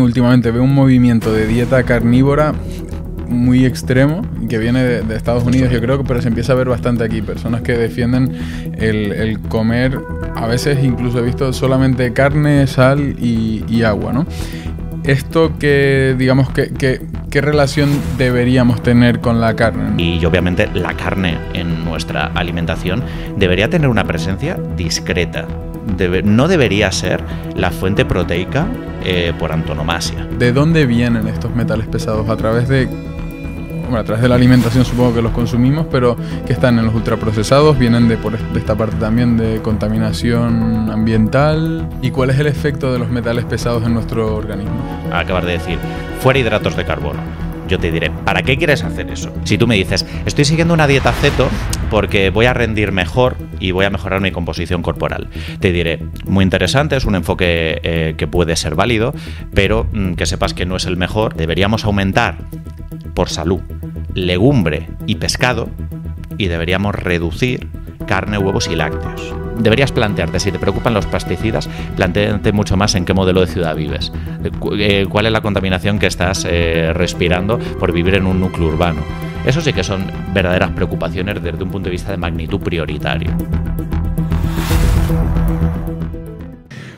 Últimamente veo un movimiento de dieta carnívora muy extremo que viene de, Estados Unidos, yo creo pero se empieza a ver bastante aquí. Personas que defienden el, comer, a veces incluso he visto solamente carne, sal y, agua, ¿no? Esto que, digamos, que, ¿qué relación deberíamos tener con la carne? Y obviamente la carne en nuestra alimentación debería tener una presencia discreta no debería ser la fuente proteica eh, por antonomasia. ¿De dónde vienen estos metales pesados? ¿A través de a través de la alimentación supongo que los consumimos, pero que están en los ultraprocesados, vienen de, por, de esta parte también de contaminación ambiental. ¿Y cuál es el efecto de los metales pesados en nuestro organismo? Acabar de decir, fuera hidratos de carbono yo te diré, ¿para qué quieres hacer eso? Si tú me dices, estoy siguiendo una dieta ceto porque voy a rendir mejor y voy a mejorar mi composición corporal, te diré, muy interesante, es un enfoque eh, que puede ser válido, pero mm, que sepas que no es el mejor, deberíamos aumentar por salud legumbre y pescado y deberíamos reducir carne, huevos y lácteos. Deberías plantearte, si te preocupan los pesticidas, plantearte mucho más en qué modelo de ciudad vives, eh, eh, cuál es la contaminación que estás respirando por vivir en un núcleo urbano. Eso sí que son verdaderas preocupaciones desde un punto de vista de magnitud prioritario.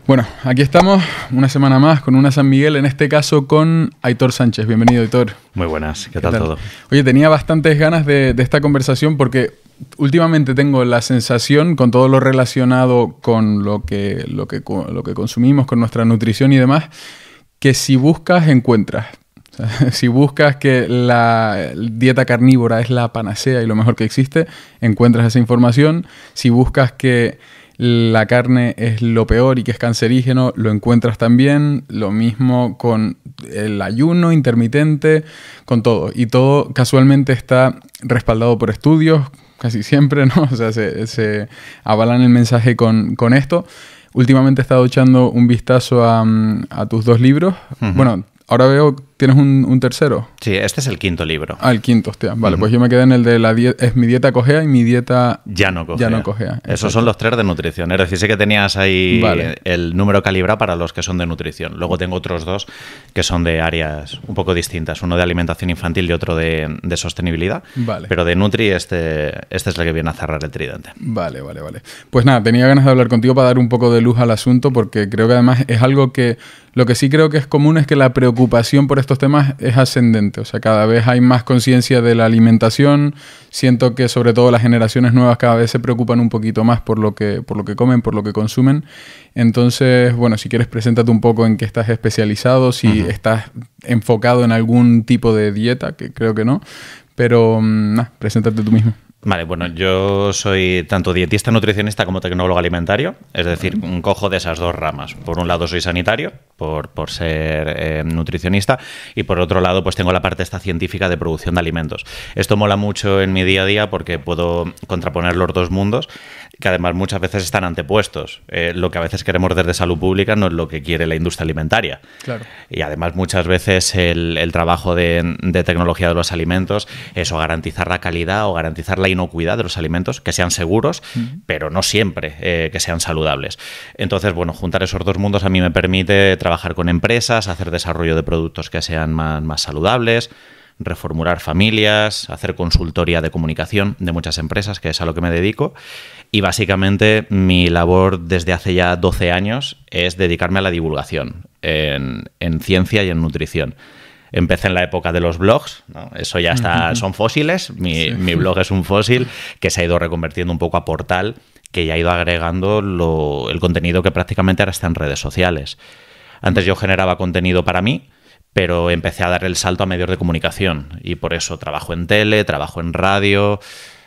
Bueno, aquí estamos una semana más con una San Miguel, en este caso con Aitor Sánchez. Bienvenido, Aitor. Muy buenas, ¿qué, tal, todo? Oye, tenía bastantes ganas de, esta conversación porque últimamente tengo la sensación, con todo lo relacionado con lo que, lo lo que consumimos, con nuestra nutrición y demás, que si buscas, encuentras. si buscas que la dieta carnívora es la panacea y lo mejor que existe, encuentras esa información. Si buscas que la carne es lo peor y que es cancerígeno, lo encuentras también. Lo mismo con el ayuno intermitente, con todo. Y todo casualmente está respaldado por estudios, casi siempre, ¿no? O sea, se, avalan el mensaje con, esto. Últimamente he estado echando un vistazo a, mm, tus dos libros. Bueno, ahora veo ¿Tienes un, tercero? Sí, este es el quinto libro. Ah, el quinto, hostia. Vale, pues yo me quedé en el de la es mi dieta cogea y mi dieta ya no cogea. Ya no cogea Esos son los tres de nutrición. Es decir, sé que tenías ahí el número calibrado para los que son de nutrición. Luego tengo otros dos que son de áreas un poco distintas. Uno de alimentación infantil y otro de, sostenibilidad. Vale. Pero de Nutri este, este es el que viene a cerrar el tridente. Vale, vale, vale. Pues nada, tenía ganas de hablar contigo para dar un poco de luz al asunto porque creo que además es algo que lo que sí creo que es común es que la preocupación por estos temas es ascendente, o sea, cada vez hay más conciencia de la alimentación, siento que sobre todo las generaciones nuevas cada vez se preocupan un poquito más por lo que, por lo que comen, por lo que consumen. Entonces, bueno, si quieres, preséntate un poco en qué estás especializado, si estás enfocado en algún tipo de dieta, que creo que no, pero mm, nada, preséntate tú mismo. Vale, bueno, yo soy tanto dietista nutricionista como tecnólogo alimentario, es decir, cojo de esas dos ramas. Por un lado soy sanitario, por, por ser eh, nutricionista, y por otro lado pues tengo la parte esta científica de producción de alimentos. Esto mola mucho en mi día a día porque puedo contraponer los dos mundos, que además muchas veces están antepuestos. Eh, lo que a veces queremos desde salud pública no es lo que quiere la industria alimentaria. Claro. Y además muchas veces el, el trabajo de, de, tecnología de los alimentos es o garantizar la calidad o garantizar la cuidar de los alimentos, que sean seguros, pero no siempre eh, que sean saludables. Entonces, bueno, juntar esos dos mundos a mí me permite trabajar con empresas, hacer desarrollo de productos que sean más, saludables reformular familias, hacer consultoría de comunicación de muchas empresas, que es a lo que me dedico. Y básicamente mi labor desde hace ya 12 años es dedicarme a la divulgación en ciencia y en nutrición. Empecé en la época de los blogs, eso ya está, son fósiles, mi, blog es un fósil que se ha ido reconvertiendo un poco a portal, que ya ha ido agregando el contenido que prácticamente ahora está en redes sociales. Antes yo generaba contenido para mí, pero empecé a dar el salto a medios de comunicación y por eso trabajo en tele, trabajo en radio,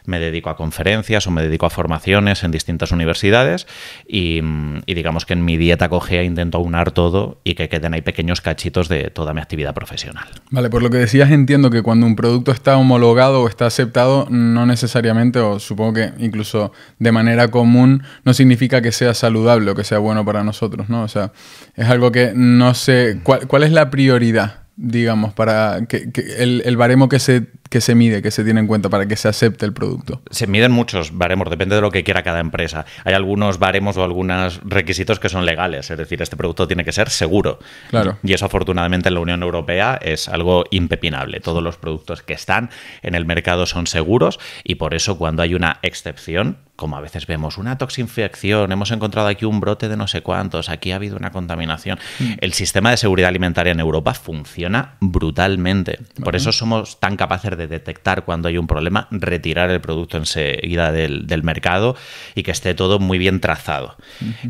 me dedico a conferencias o me dedico a formaciones en distintas universidades y, digamos que en mi dieta cogea e intento aunar todo y que queden ahí pequeños cachitos de toda mi actividad profesional. Vale, por lo que decías entiendo que cuando un producto está homologado o está aceptado, no necesariamente, o supongo que incluso de manera común, no significa que sea saludable o que sea bueno para nosotros, ¿no? O sea, es algo que no sé, ¿cuál, es la prioridad? digamos, para que, el, el, baremo que se que se mide, que se tiene en cuenta para que se acepte el producto? Se miden muchos baremos, depende de lo que quiera cada empresa. Hay algunos baremos o algunos requisitos que son legales, es decir, este producto tiene que ser seguro. Claro. Y eso afortunadamente en la Unión Europea es algo impepinable. Todos los productos que están en el mercado son seguros y por eso cuando hay una excepción, como a veces vemos una toxinfección, hemos encontrado aquí un brote de no sé cuántos, aquí ha habido una contaminación. Mm. El sistema de seguridad alimentaria en Europa funciona brutalmente. Por eso somos tan capaces de de detectar cuando hay un problema, retirar el producto enseguida del, mercado y que esté todo muy bien trazado.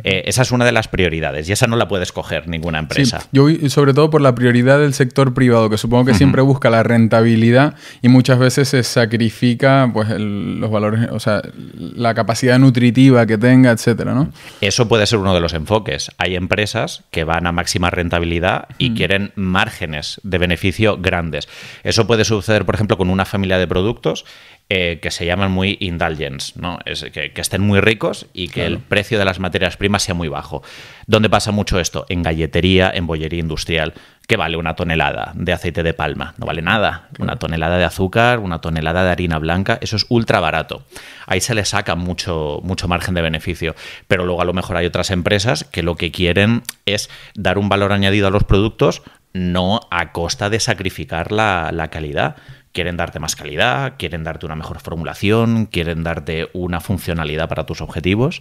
Eh, esa es una de las prioridades y esa no la puede escoger ninguna empresa. yo, sobre todo por la prioridad del sector privado, que supongo que siempre busca la rentabilidad y muchas veces se sacrifica pues, los valores, o sea, la capacidad nutritiva que tenga, etcétera, ¿no? Eso puede ser uno de los enfoques. Hay empresas que van a máxima rentabilidad y quieren márgenes de beneficio grandes. Eso puede suceder, por ejemplo, con una familia de productos eh, que se llaman muy indulgence, ¿no? que, estén muy ricos y que el precio de las materias primas sea muy bajo. ¿Dónde pasa mucho esto? En galletería, en bollería industrial. que vale una tonelada de aceite de palma? No vale nada. Una tonelada de azúcar, una tonelada de harina blanca, eso es ultra barato. Ahí se le saca mucho, mucho margen de beneficio. Pero luego a lo mejor hay otras empresas que lo que quieren es dar un valor añadido a los productos, no a costa de sacrificar la, la calidad quieren darte más calidad, quieren darte una mejor formulación, quieren darte una funcionalidad para tus objetivos.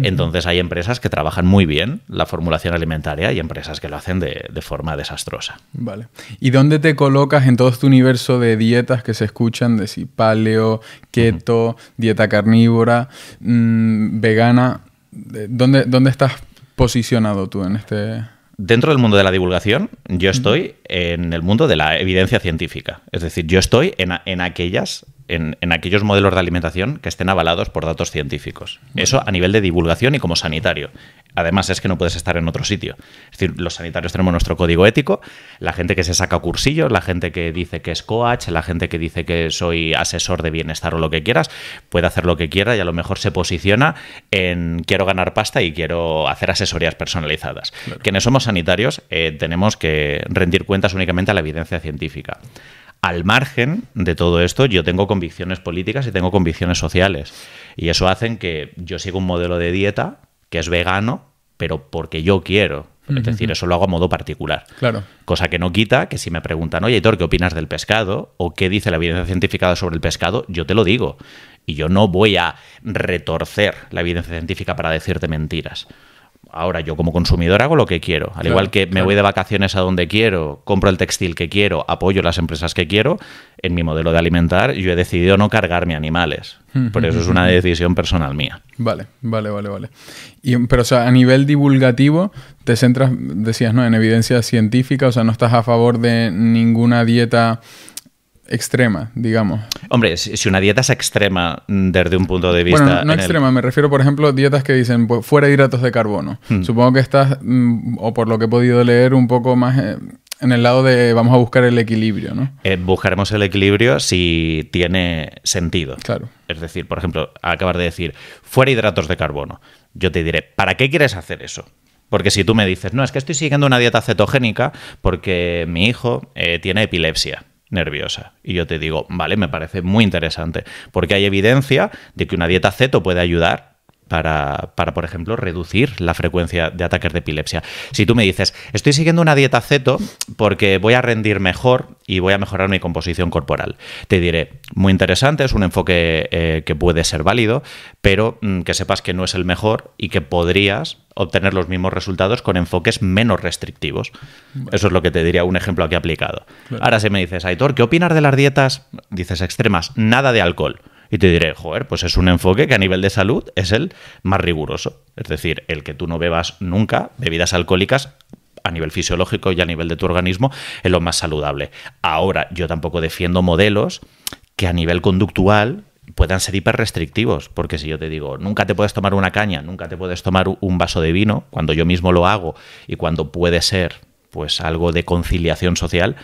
Entonces hay empresas que trabajan muy bien la formulación alimentaria y empresas que lo hacen de, forma desastrosa. Vale. ¿Y dónde te colocas en todo este universo de dietas que se escuchan de si paleo, keto, dieta carnívora, mm, vegana? ¿Dónde, ¿Dónde estás posicionado tú en este...? dentro del mundo de la divulgación, yo estoy en el mundo de la evidencia científica. Es decir, yo estoy en, aquellas en, aquellos modelos de alimentación que estén avalados por datos científicos. Eso a nivel de divulgación y como sanitario. Además es que no puedes estar en otro sitio. Es decir, los sanitarios tenemos nuestro código ético, la gente que se saca cursillos, la gente que dice que es coach, la gente que dice que soy asesor de bienestar o lo que quieras, puede hacer lo que quiera y a lo mejor se posiciona en quiero ganar pasta y quiero hacer asesorías personalizadas. Quienes somos sanitarios eh, tenemos que rendir cuentas únicamente a la evidencia científica. Al margen de todo esto, yo tengo convicciones políticas y tengo convicciones sociales. Y eso hace que yo siga un modelo de dieta que es vegano, pero porque yo quiero. Es decir, eso lo hago a modo particular. Claro. Cosa que no quita que si me preguntan, oye, Hitor, ¿qué opinas del pescado? ¿O qué dice la evidencia científica sobre el pescado? Yo te lo digo. Y yo no voy a retorcer la evidencia científica para decirte mentiras. Ahora yo como consumidor hago lo que quiero. Al igual que me voy de vacaciones a donde quiero, compro el textil que quiero, apoyo las empresas que quiero, en mi modelo de alimentar yo he decidido no cargarme animales. Por eso es una decisión personal mía. Vale, vale, vale, vale. pero, o sea, a nivel divulgativo, te centras, decías, ¿no? En evidencia científica, o sea, no estás a favor de ninguna dieta extrema, digamos. Hombre, si una dieta es extrema mm, desde un punto de vista... Bueno, no extrema, me refiero, por ejemplo, a dietas que dicen pues, fuera hidratos de carbono. Hmm. Supongo que estás, mm, o por lo que he podido leer, un poco más... Eh, en el lado de vamos a buscar el equilibrio, ¿no? Eh, buscaremos el equilibrio si tiene sentido. Claro. Es decir, por ejemplo, acabar de decir, fuera hidratos de carbono. Yo te diré, ¿para qué quieres hacer eso? Porque si tú me dices, no, es que estoy siguiendo una dieta cetogénica porque mi hijo eh, tiene epilepsia nerviosa. Y yo te digo, vale, me parece muy interesante, porque hay evidencia de que una dieta ceto puede ayudar para, por ejemplo, reducir la frecuencia de ataques de epilepsia. Si tú me dices, estoy siguiendo una dieta ceto porque voy a rendir mejor y voy a mejorar mi composición corporal, te diré, muy interesante, es un enfoque eh, que puede ser válido, pero mm, que sepas que no es el mejor y que podrías obtener los mismos resultados con enfoques menos restrictivos. Eso es lo que te diría un ejemplo aquí aplicado. Ahora si me dices, Aitor, ¿qué opinas de las dietas, dices extremas, nada de alcohol? Y te diré, joder, pues es un enfoque que a nivel de salud es el más riguroso. Es decir, el que tú no bebas nunca bebidas alcohólicas a nivel fisiológico y a nivel de tu organismo es lo más saludable. Ahora, yo tampoco defiendo modelos que a nivel conductual puedan ser hiperrestrictivos, porque si yo te digo, nunca te puedes tomar una caña, nunca te puedes tomar un vaso de vino, cuando yo mismo lo hago y cuando puede ser pues algo de conciliación social,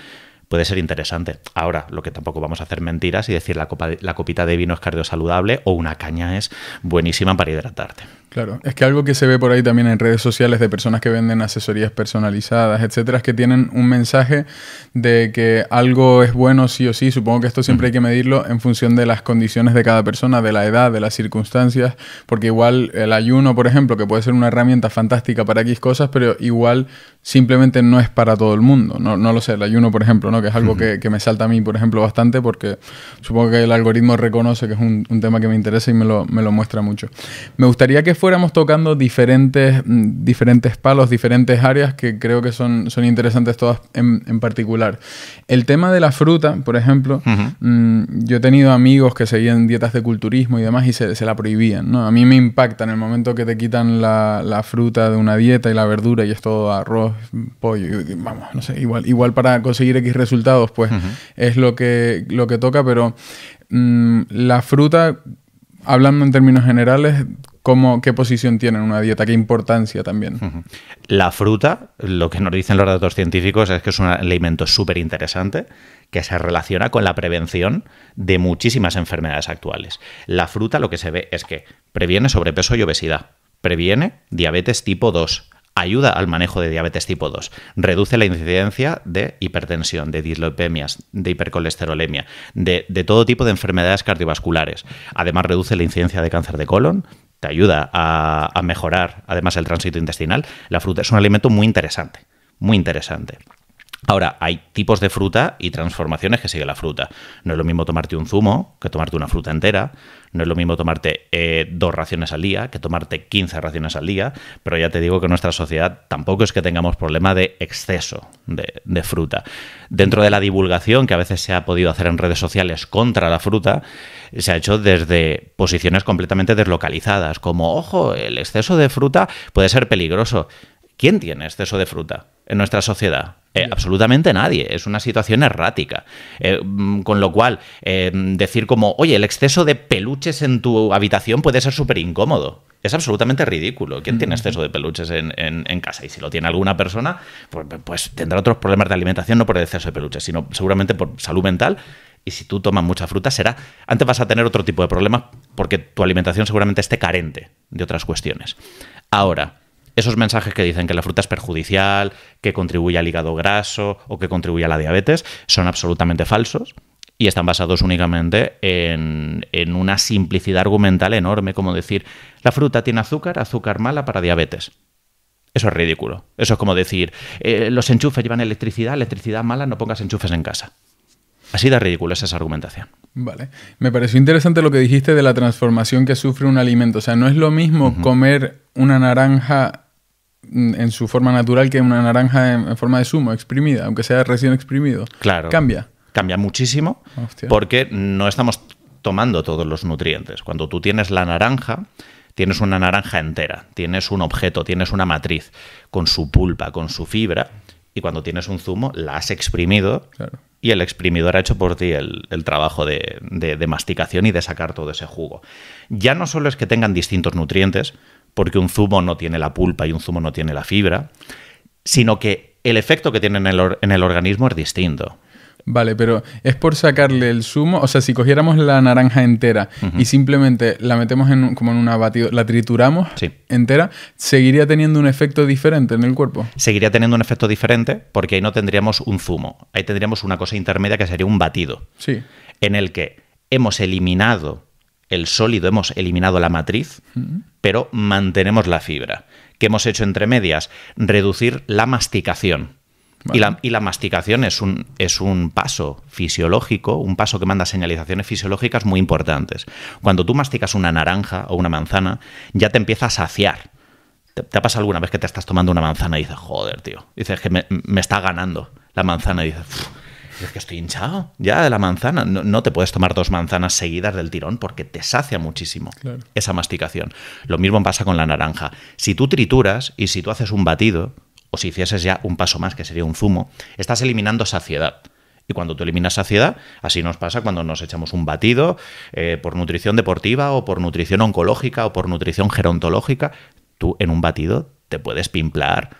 puede ser interesante. Ahora, lo que tampoco vamos a hacer mentiras y decir la, la copita de vino es cardiosaludable o una caña es buenísima para hidratarte. Claro, es que algo que se ve por ahí también en redes sociales de personas que venden asesorías personalizadas, etcétera, es que tienen un mensaje de que algo es bueno sí o sí. Supongo que esto siempre hay que medirlo en función de las condiciones de cada persona, de la edad, de las circunstancias, porque igual el ayuno, por ejemplo, que puede ser una herramienta fantástica para X cosas, pero igual simplemente no es para todo el mundo. No, lo sé, el ayuno, por ejemplo, ¿no? que es algo que, me salta a mí, por ejemplo, bastante, porque supongo que el algoritmo reconoce que es un, tema que me interesa y me lo, me lo muestra mucho. Me gustaría que fuéramos tocando diferentes, mm, diferentes palos, diferentes áreas que creo que son, son interesantes todas en, particular. El tema de la fruta, por ejemplo, mm, yo he tenido amigos que seguían dietas de culturismo y demás y se, la prohibían. A mí me impacta en el momento que te quitan la, fruta de una dieta y la verdura y es todo arroz, pollo, vamos, no sé, igual, igual para conseguir X resultados, pues es lo que, lo que toca, pero mm, la fruta hablando en términos generales, qué posición tiene en una dieta, qué importancia también. La fruta, lo que nos dicen los datos científicos es que es un alimento súper interesante que se relaciona con la prevención de muchísimas enfermedades actuales. La fruta lo que se ve es que previene sobrepeso y obesidad, previene diabetes tipo 2, ayuda al manejo de diabetes tipo 2, reduce la incidencia de hipertensión, de dislipemias, de hipercolesterolemia, de, de, todo tipo de enfermedades cardiovasculares. Además, reduce la incidencia de cáncer de colon, te ayuda a, a mejorar además el tránsito intestinal. La fruta es un alimento muy interesante, muy interesante. Ahora, hay tipos de fruta y transformaciones que sigue la fruta. No es lo mismo tomarte un zumo que tomarte una fruta entera. No es lo mismo tomarte eh, dos raciones al día que tomarte 15 raciones al día. Pero ya te digo que nuestra sociedad tampoco es que tengamos problema de exceso de fruta. Dentro de la divulgación que a veces se ha podido hacer en redes sociales contra la fruta, se ha hecho desde posiciones completamente deslocalizadas, como, ojo, el exceso de fruta puede ser peligroso. ¿Quién tiene exceso de fruta en nuestra sociedad? Eh, absolutamente nadie, es una situación errática. Eh, mm, con lo cual, eh, decir como, oye, el exceso de peluches en tu habitación puede ser súper incómodo. Es absolutamente ridículo. ¿Quién tiene exceso de peluches en, casa? Y si lo tiene alguna persona, pues, pues, tendrá otros problemas de alimentación, no por el exceso de peluches, sino seguramente por salud mental. Y si tú tomas mucha fruta, será. Antes vas a tener otro tipo de problemas porque tu alimentación seguramente esté carente de otras cuestiones. Ahora, esos mensajes que dicen que la fruta es perjudicial, que contribuye al hígado graso o que contribuye a la diabetes, son absolutamente falsos y están basados únicamente en, una simplicidad argumental enorme, como decir, la fruta tiene azúcar, azúcar mala para diabetes. Eso es ridículo. Eso es como decir, eh, los enchufes llevan electricidad, electricidad mala, no pongas enchufes en casa. Así de ridícula esa argumentación. Vale. Me pareció interesante lo que dijiste de la transformación que sufre un alimento. O sea, no es lo mismo comer una naranja en su forma natural que una naranja en, forma de zumo, exprimida, aunque sea recién exprimido. Claro. Cambia. Cambia muchísimo porque no estamos tomando todos los nutrientes. Cuando tú tienes la naranja, tienes una naranja entera, tienes un objeto, tienes una matriz con su pulpa, con su fibra, y cuando tienes un zumo la has exprimido y el exprimidor ha hecho por ti el, trabajo de, de masticación y de sacar todo ese jugo. Ya no solo es que tengan distintos nutrientes, porque un zumo no tiene la pulpa y un zumo no tiene la fibra, sino que el efecto que tiene en el, organismo es distinto. Vale, pero es por sacarle el zumo, o sea, si cogiéramos la naranja entera y simplemente la metemos como en una batido, la trituramos entera, ¿seguiría teniendo un efecto diferente en el cuerpo? Seguiría teniendo un efecto diferente porque ahí no tendríamos un zumo, ahí tendríamos una cosa intermedia que sería un batido. Sí. En el que hemos eliminado el sólido, hemos eliminado la matriz, pero mantenemos la fibra. ¿Qué hemos hecho entre medias? Reducir la masticación. Y, la, masticación es un, paso fisiológico, un paso que manda señalizaciones fisiológicas muy importantes. Cuando tú masticas una naranja o una manzana, ya te empieza a saciar. ¿Te, ha pasado alguna vez que te estás tomando una manzana y dices, joder, tío? Dices que me, me está ganando la manzana y dices, es que estoy hinchado ya de la manzana. No, te puedes tomar dos manzanas seguidas del tirón porque te sacia muchísimo esa masticación. Lo mismo pasa con la naranja. Si tú trituras y si tú haces un batido, o si hicieses ya un paso más, que sería un zumo, estás eliminando saciedad. Y cuando tú eliminas saciedad, así nos pasa cuando nos echamos un batido eh, por nutrición deportiva o por nutrición oncológica o por nutrición gerontológica, tú en un batido te puedes pimplar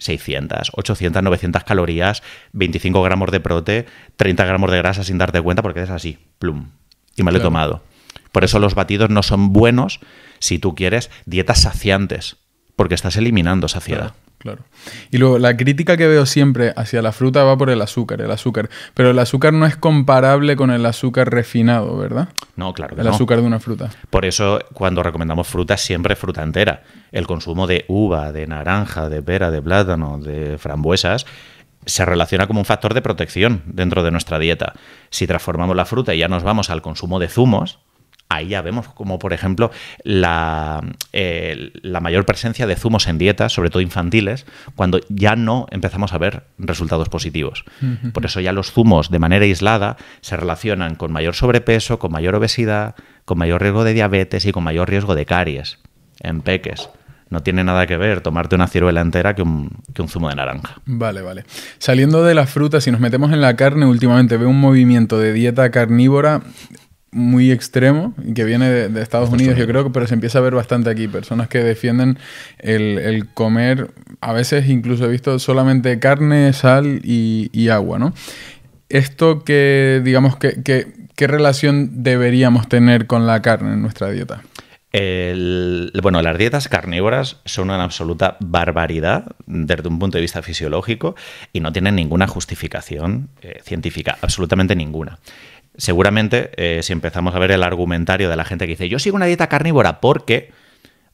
600, 800, 900 calorías, 25 gramos de prote, 30 gramos de grasa sin darte cuenta porque es así, plum. Y me lo he tomado. Por eso los batidos no son buenos si tú quieres dietas saciantes, porque estás eliminando saciedad. Claro. Y luego, la crítica que veo siempre hacia la fruta va por el azúcar, el azúcar. Pero el azúcar no es comparable con el azúcar refinado, ¿verdad? No, claro. el azúcar de una fruta. Por eso, cuando recomendamos fruta, siempre fruta entera. El consumo de uva, de naranja, de pera, de plátano, de frambuesas, se relaciona como un factor de protección dentro de nuestra dieta. Si transformamos la fruta y ya nos vamos al consumo de zumos, Ahí ya vemos como, por ejemplo, la, eh, la mayor presencia de zumos en dietas, sobre todo infantiles, cuando ya no empezamos a ver resultados positivos. Por eso ya los zumos de manera aislada se relacionan con mayor sobrepeso, con mayor obesidad, con mayor riesgo de diabetes y con mayor riesgo de caries en peques. No tiene nada que ver tomarte una ciruela entera que un, zumo de naranja. Vale, vale. Saliendo de las frutas, si nos metemos en la carne, últimamente veo un movimiento de dieta carnívora muy extremo y que viene de, Estados Unidos, yo creo, pero se empieza a ver bastante aquí. Personas que defienden el, comer, a veces incluso he visto solamente carne, sal y, agua, ¿no? Esto que, digamos, que, ¿qué relación deberíamos tener con la carne en nuestra dieta? bueno, las dietas carnívoras son una absoluta barbaridad desde un punto de vista fisiológico y no tienen ninguna justificación eh, científica, absolutamente ninguna seguramente eh, si empezamos a ver el argumentario de la gente que dice, yo sigo una dieta carnívora porque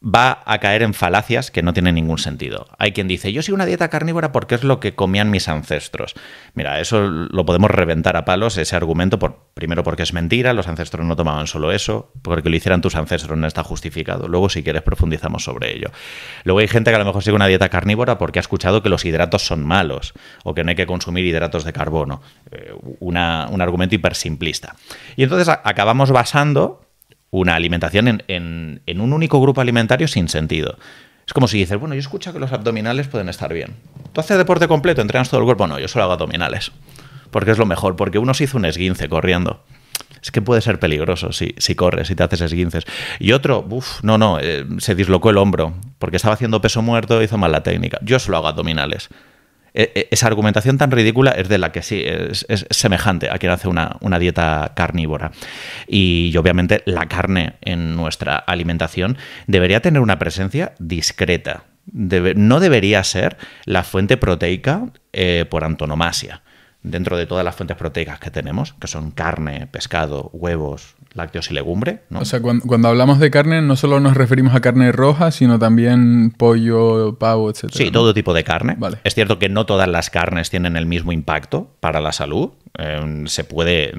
va a caer en falacias que no tienen ningún sentido. Hay quien dice, yo sigo una dieta carnívora porque es lo que comían mis ancestros. Mira, eso lo podemos reventar a palos, ese argumento, por, primero porque es mentira, los ancestros no tomaban solo eso, porque lo hicieran tus ancestros no está justificado. Luego, si quieres, profundizamos sobre ello. Luego hay gente que a lo mejor sigue una dieta carnívora porque ha escuchado que los hidratos son malos o que no hay que consumir hidratos de carbono. Eh, un argumento hipersimplista. Y entonces acabamos basando una alimentación en, un único grupo alimentario sin sentido. Es como si dices, bueno, yo escucho que los abdominales pueden estar bien. ¿Tú haces deporte completo? ¿Entrenas todo el cuerpo? No, yo solo hago abdominales. Porque es lo mejor, porque uno se hizo un esguince corriendo. Es que puede ser peligroso si, corres, si te haces esguinces. Y otro, uff, no, no, eh, se dislocó el hombro porque estaba haciendo peso muerto, hizo mal la técnica. Yo solo hago abdominales. E, e, esa argumentación tan ridícula es de la que sí, es, semejante a quien hace una, dieta carnívora. Y obviamente la carne en nuestra alimentación debería tener una presencia discreta. no debería ser la fuente proteica eh, por antonomasia dentro de todas las fuentes proteicas que tenemos, que son carne, pescado, huevos, lácteos y legumbre. O sea, cuando, hablamos de carne, no solo nos referimos a carne roja, sino también pollo, pavo, etc. Sí, todo tipo de carne. Es cierto que no todas las carnes tienen el mismo impacto para la salud. Em, se, puede,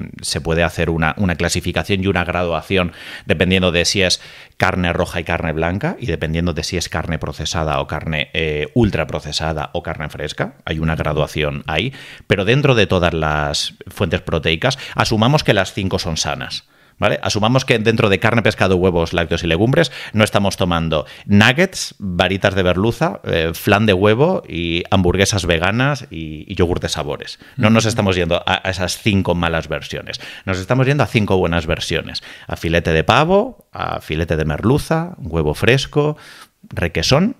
hacer una, clasificación y una graduación dependiendo de si es carne roja y carne blanca y dependiendo de si es carne procesada o carne eh, ultraprocesada o carne fresca. Hay una graduación ahí. Pero dentro de todas las fuentes proteicas, asumamos que las cinco son sanas. ¿vale? Asumamos que dentro de carne, pescado, huevos, lácteos y legumbres no estamos tomando nuggets, varitas de berluza, eh, flan de huevo y hamburguesas veganas y, yogur de sabores. No nos estamos yendo a, esas cinco malas versiones. Nos estamos yendo a cinco buenas versiones. A filete de pavo, a filete de merluza, huevo fresco, requesón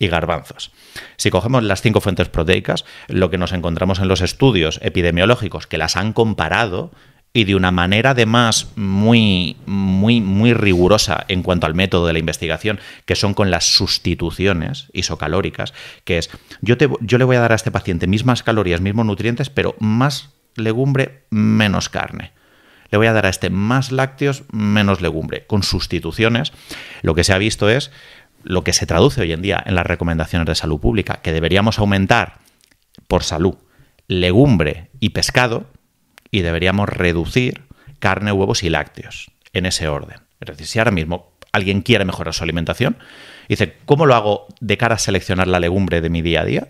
y garbanzos. Si cogemos las cinco fuentes proteicas, lo que nos encontramos en los estudios epidemiológicos que las han comparado y de una manera además muy, muy, muy rigurosa en cuanto al método de la investigación, que son con las sustituciones isocalóricas, que es, yo, yo le voy a dar a este paciente mismas calorías, mismos nutrientes, pero más legumbre, menos carne. Le voy a dar a este más lácteos, menos legumbre. Con sustituciones, lo que se ha visto es lo que se traduce hoy en día en las recomendaciones de salud pública, que deberíamos aumentar por salud legumbre y pescado y deberíamos reducir carne, huevos y lácteos en ese orden. Es decir, si ahora mismo alguien quiere mejorar su alimentación, dice, ¿cómo lo hago de cara a seleccionar la legumbre de mi día a día?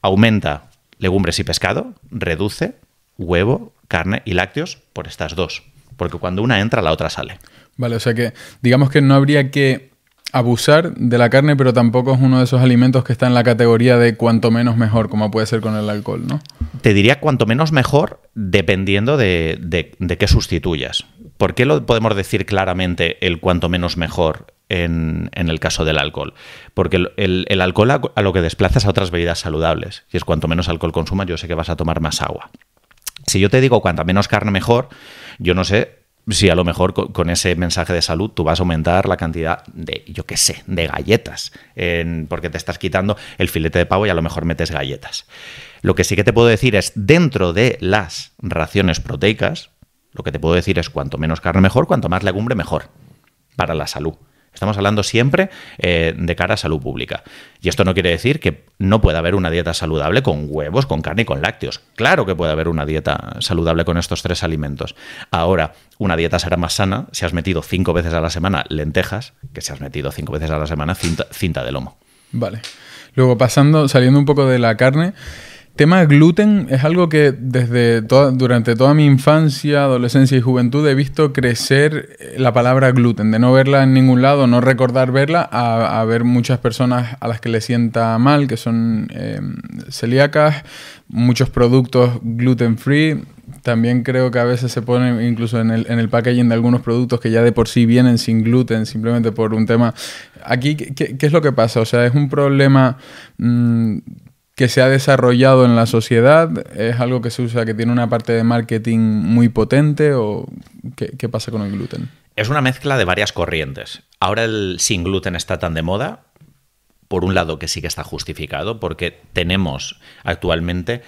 Aumenta legumbres y pescado, reduce huevo, carne y lácteos por estas dos, porque cuando una entra la otra sale. Vale, o sea que digamos que no habría que abusar de la carne, pero tampoco es uno de esos alimentos que está en la categoría de cuanto menos mejor, como puede ser con el alcohol, ¿no? Te diría cuanto menos mejor dependiendo de, de, qué sustituyas. ¿Por qué lo podemos decir claramente el cuanto menos mejor en, en el caso del alcohol? Porque el, alcohol a, lo que desplazas a otras bebidas saludables. Si es cuanto menos alcohol consumas, yo sé que vas a tomar más agua. Si yo te digo cuanta menos carne mejor, yo no sé si a lo mejor con, ese mensaje de salud tú vas a aumentar la cantidad de, yo qué sé, de galletas, porque te estás quitando el filete de pavo y a lo mejor metes galletas. Lo que sí que te puedo decir es, dentro de las raciones proteicas, lo que te puedo decir es cuanto menos carne mejor, cuanto más legumbre mejor para la salud. Estamos hablando siempre eh, de cara a salud pública. Y esto no quiere decir que no pueda haber una dieta saludable con huevos, con carne y con lácteos. Claro que puede haber una dieta saludable con estos tres alimentos. Ahora, una dieta será más sana si has metido cinco veces a la semana lentejas que si has metido cinco veces a la semana cinta, cinta de lomo. Vale. Luego, pasando, saliendo un poco de la carne, tema gluten es algo que desde toda, durante toda mi infancia, adolescencia y juventud he visto crecer eh, la palabra gluten, de no verla en ningún lado, no recordar verla, a, ver muchas personas a las que le sienta mal, que son eh, celíacas, muchos productos gluten free. También creo que a veces se pone incluso en el, en el packaging de algunos productos que ya de por sí vienen sin gluten, simplemente por un tema. Aquí, ¿qué, es lo que pasa? O sea, es un problema mm, que se ha desarrollado en la sociedad? ¿Es algo que se usa que tiene una parte de marketing muy potente o qué, qué pasa con el gluten? Es una mezcla de varias corrientes. Ahora el sin gluten está tan de moda, por un lado que sí que está justificado, porque tenemos actualmente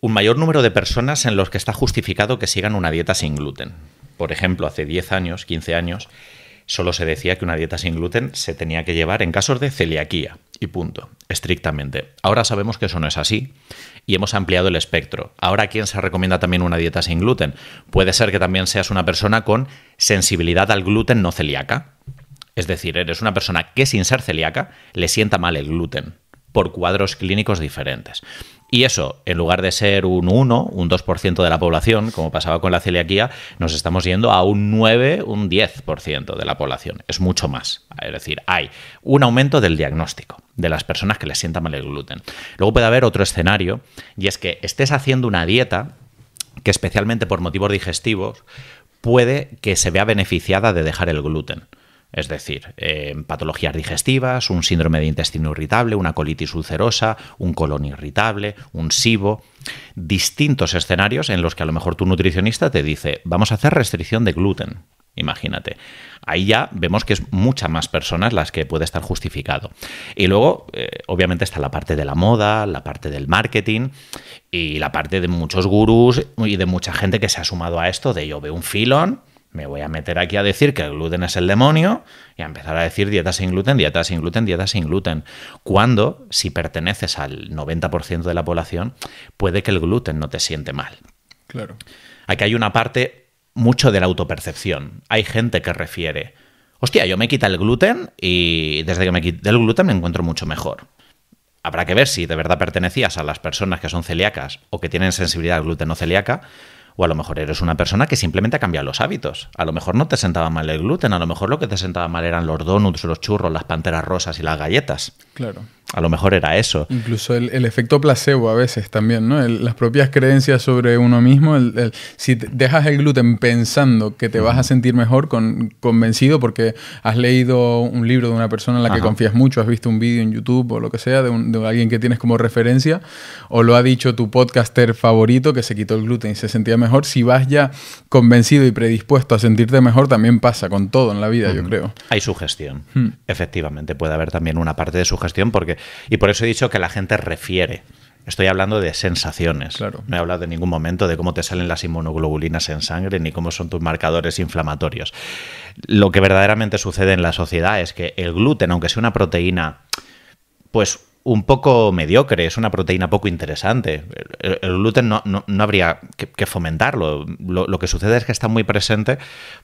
un mayor número de personas en los que está justificado que sigan una dieta sin gluten. Por ejemplo, hace 10 años, 15 años, solo se decía que una dieta sin gluten se tenía que llevar en casos de celiaquía y punto, estrictamente. Ahora sabemos que eso no es así y hemos ampliado el espectro. Ahora, ¿quién se recomienda también una dieta sin gluten? Puede ser que también seas una persona con sensibilidad al gluten no celíaca. Es decir, eres una persona que sin ser celíaca le sienta mal el gluten por cuadros clínicos diferentes. Y eso, en lugar de ser un 1, un 2% de la población, como pasaba con la celiaquía, nos estamos yendo a un 9, un 10% de la población. Es mucho más. Es decir, hay un aumento del diagnóstico de las personas que les sienta mal el gluten. Luego puede haber otro escenario, y es que estés haciendo una dieta que especialmente por motivos digestivos puede que se vea beneficiada de dejar el gluten. Es decir, eh, patologías digestivas, un síndrome de intestino irritable, una colitis ulcerosa, un colon irritable, un SIBO, distintos escenarios en los que a lo mejor tu nutricionista te dice, vamos a hacer restricción de gluten. Imagínate. Ahí ya vemos que es muchas más personas las que puede estar justificado. Y luego, eh, obviamente, está la parte de la moda, la parte del marketing y la parte de muchos gurús y de mucha gente que se ha sumado a esto de yo veo un filón me voy a meter aquí a decir que el gluten es el demonio y a empezar a decir dieta sin gluten, dieta sin gluten, dieta sin gluten. Cuando, si perteneces al 90% de la población, puede que el gluten no te siente mal. Claro. Aquí hay una parte mucho de la autopercepción. Hay gente que refiere, hostia, yo me quita el gluten y desde que me quité el gluten me encuentro mucho mejor. Habrá que ver si de verdad pertenecías a las personas que son celíacas o que tienen sensibilidad al gluten o celíaca, o a lo mejor eres una persona que simplemente ha cambiado los hábitos. A lo mejor no te sentaba mal el gluten, a lo mejor lo que te sentaba mal eran los donuts, los churros, las panteras rosas y las galletas. Claro. A lo mejor era eso. Incluso el, efecto placebo a veces también, ¿no? las propias creencias sobre uno mismo. si dejas el gluten pensando que te vas a sentir mejor, convencido porque has leído un libro de una persona en la que confías mucho, has visto un vídeo en YouTube o lo que sea de, de, alguien que tienes como referencia, o lo ha dicho tu podcaster favorito que se quitó el gluten y se sentía mejor mejor si vas ya convencido y predispuesto a sentirte mejor, también pasa con todo en la vida, yo creo. Hay sugestión, hmm. efectivamente, puede haber también una parte de sugestión, porque, y por eso he dicho que la gente refiere. Estoy hablando de sensaciones. No he hablado en ningún momento de cómo te salen las inmunoglobulinas en sangre ni cómo son tus marcadores inflamatorios. Lo que verdaderamente sucede en la sociedad es que el gluten, aunque sea una proteína, pues un poco mediocre, es una proteína poco interesante. El, gluten no, no, habría que, fomentarlo. Lo, que sucede es que está muy presente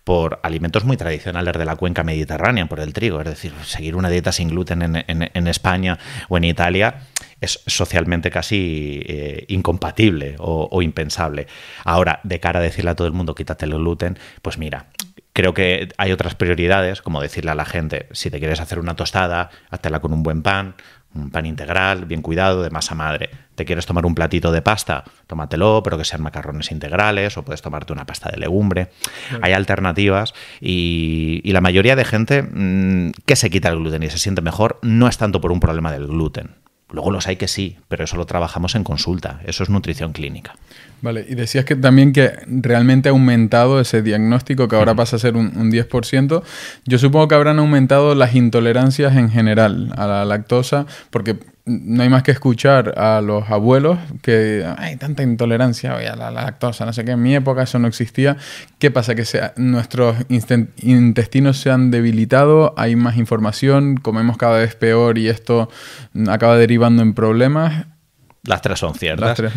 por alimentos muy tradicionales de la cuenca mediterránea, por el trigo. Es decir, seguir una dieta sin gluten en, España o en Italia es socialmente casi eh, incompatible o, impensable. Ahora, de cara a decirle a todo el mundo quítate el gluten, pues mira, creo que hay otras prioridades, como decirle a la gente, si te quieres hacer una tostada, háztela con un buen pan, un pan integral, bien cuidado, de masa madre. ¿Te quieres tomar un platito de pasta? Tómatelo, pero que sean macarrones integrales o puedes tomarte una pasta de legumbre. Hay alternativas y, la mayoría de gente mm, que se quita el gluten y se siente mejor no es tanto por un problema del gluten Luego los hay que sí, pero eso lo trabajamos en consulta, eso es nutrición clínica. Vale, y decías que también que realmente ha aumentado ese diagnóstico que ahora pasa a ser un, un, 10%. Yo supongo que habrán aumentado las intolerancias en general a la lactosa, porque no hay más que escuchar a los abuelos que hay tanta intolerancia a la, lactosa, no sé qué. En mi época eso no existía. ¿Qué pasa? Que sea, nuestros intestinos se han debilitado, hay más información, comemos cada vez peor y esto acaba derivando en problemas. Las tres son ciertas. Tres,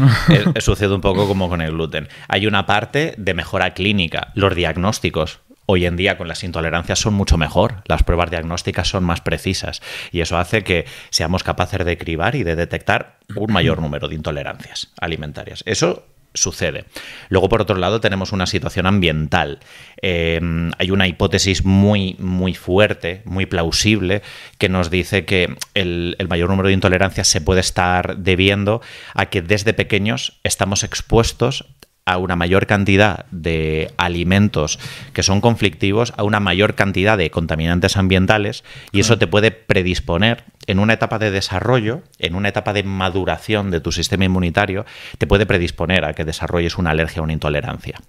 sucede un poco como con el gluten. Hay una parte de mejora clínica, los diagnósticos Hoy en día con las intolerancias son mucho mejor, las pruebas diagnósticas son más precisas y eso hace que seamos capaces de cribar y de detectar un mayor número de intolerancias alimentarias. Eso sucede. Luego, por otro lado, tenemos una situación ambiental. Em, hay una hipótesis muy, muy fuerte, muy plausible, que nos dice que el, el, mayor número de intolerancias se puede estar debiendo a que desde pequeños estamos expuestos a una mayor cantidad de alimentos que son conflictivos, a una mayor cantidad de contaminantes ambientales y eso te puede predisponer en una etapa de desarrollo, en una etapa de maduración de tu sistema inmunitario, te puede predisponer a que desarrolles una alergia o una intolerancia.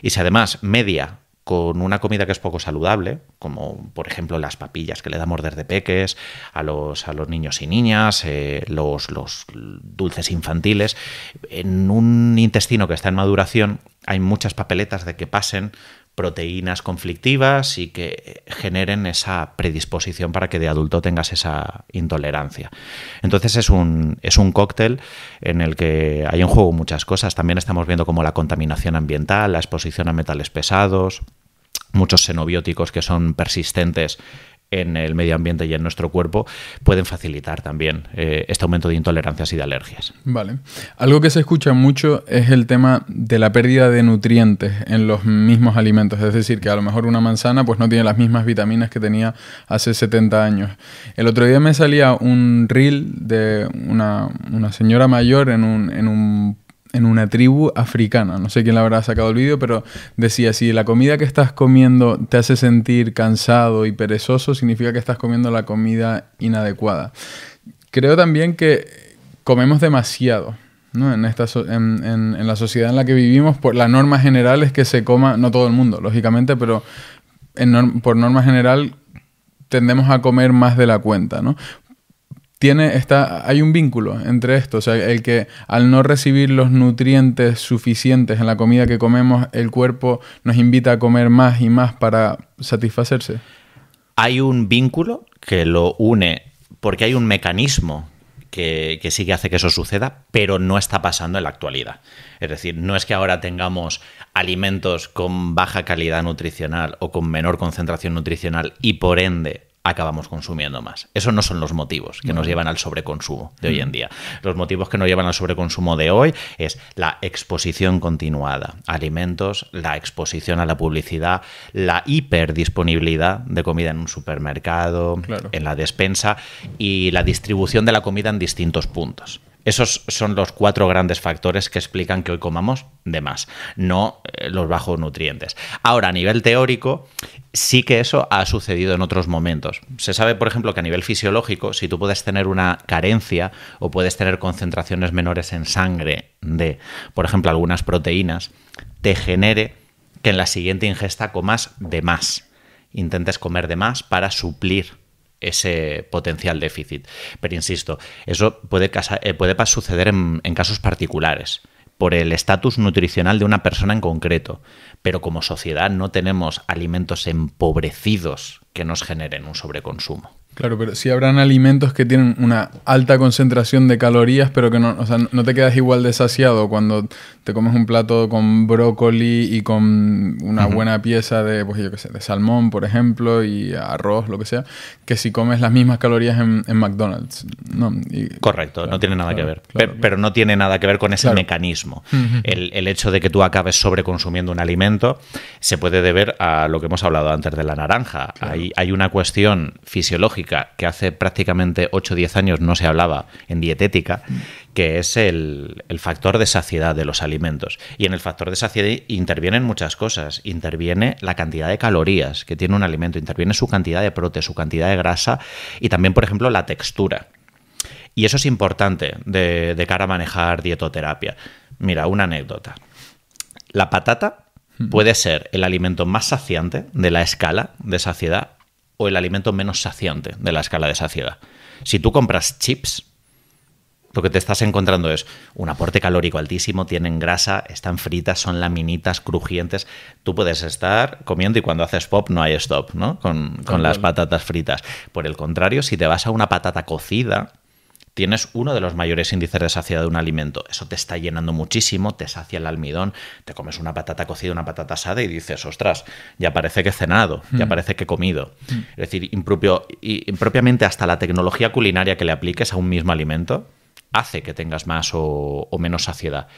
Y si además media con una comida que es poco saludable, como por ejemplo las papillas que le da morder de peques a los, a los niños y niñas, eh, los, dulces infantiles, en un intestino que está en maduración hay muchas papeletas de que pasen proteínas conflictivas y que generen esa predisposición para que de adulto tengas esa intolerancia. Entonces es un, es un cóctel en el que hay en juego muchas cosas. También estamos viendo como la contaminación ambiental, la exposición a metales pesados, muchos xenobióticos que son persistentes en el medio ambiente y en nuestro cuerpo pueden facilitar también eh, este aumento de intolerancias y de alergias. Vale. Algo que se escucha mucho es el tema de la pérdida de nutrientes en los mismos alimentos, es decir, que a lo mejor una manzana pues no tiene las mismas vitaminas que tenía hace 70 años. El otro día me salía un reel de una, una señora mayor en un, en un en una tribu africana. No sé quién la habrá sacado el vídeo, pero decía, si la comida que estás comiendo te hace sentir cansado y perezoso, significa que estás comiendo la comida inadecuada. Creo también que comemos demasiado. ¿no? En, esta en, la sociedad en la que vivimos, por la norma general es que se coma, no todo el mundo, lógicamente, pero por norma general tendemos a comer más de la cuenta, ¿no? hay un vínculo entre esto, o sea, el que al no recibir los nutrientes suficientes en la comida que comemos, el cuerpo nos invita a comer más y más para satisfacerse. Hay un vínculo que lo une, porque hay un mecanismo que, que sí que hace que eso suceda, pero no está pasando en la actualidad. Es decir, no es que ahora tengamos alimentos con baja calidad nutricional o con menor concentración nutricional y por ende acabamos consumiendo más. Esos no son los motivos que nos llevan al sobreconsumo de hoy en mm. día. Los motivos que nos llevan al sobreconsumo de hoy es la exposición continuada a alimentos, la exposición a la publicidad, la hiperdisponibilidad de comida en un supermercado, en la despensa y la distribución de la comida en distintos puntos. Esos son los cuatro grandes factores que explican que hoy comamos de más, no eh, los bajos nutrientes. Ahora, a nivel teórico, sí que eso ha sucedido en otros momentos. Se sabe, por ejemplo, que a nivel fisiológico, si tú puedes tener una carencia o puedes tener concentraciones menores en sangre de, por ejemplo, algunas proteínas, te genere que en la siguiente ingesta comas de más. Intentes comer de más para suplir ese potencial déficit. Pero insisto, eso puede, eh, puede suceder en casos particulares por el estatus nutricional de una persona en concreto. Pero como sociedad no tenemos alimentos empobrecidos que nos generen un sobreconsumo. Claro, pero sí habrán alimentos que tienen una alta concentración de calorías, pero que no, o sea, no te quedas igual de cuando te comes un plato con brócoli y con una buena pieza de, pues, yo qué sé, de salmón, por ejemplo, y arroz, lo que sea, que si comes las mismas calorías en, McDonald's. Correcto, no tiene nada que ver. pero, no tiene nada que ver con ese mecanismo. el, hecho de que tú acabes sobreconsumiendo un alimento se puede deber a lo que hemos hablado antes de la naranja. hay una cuestión fisiológica que hace prácticamente 8 o 10 años no se hablaba en dietética, que es el, factor de saciedad de los alimentos. Y en el factor de saciedad intervienen muchas cosas. Interviene la cantidad de calorías que tiene un alimento, interviene su cantidad de prote, su cantidad de grasa y también, por ejemplo, la textura. Y eso es importante de cara a manejar dietoterapia. Mira, una anécdota. La patata hmm. puede ser el alimento más saciante de la escala de saciedad, o el alimento menos saciante de la escala de saciedad. Si tú compras chips, lo que te estás encontrando es un aporte calórico altísimo, tienen grasa, están fritas, son laminitas, crujientes. Tú puedes estar comiendo y cuando haces pop no hay stop, ¿no? Con, con las patatas fritas. Por el contrario, si te vas a una patata cocida, tienes uno de los mayores índices de saciedad de un alimento. Eso te está llenando muchísimo, te sacia el almidón, te comes una patata cocida, una patata asada y dices, ostras, ya parece que he cenado, ya mm. parece que he comido. Mm. Es decir, impropio, impropiamente hasta la tecnología culinaria que le apliques a un mismo alimento hace que tengas más o, menos saciedad.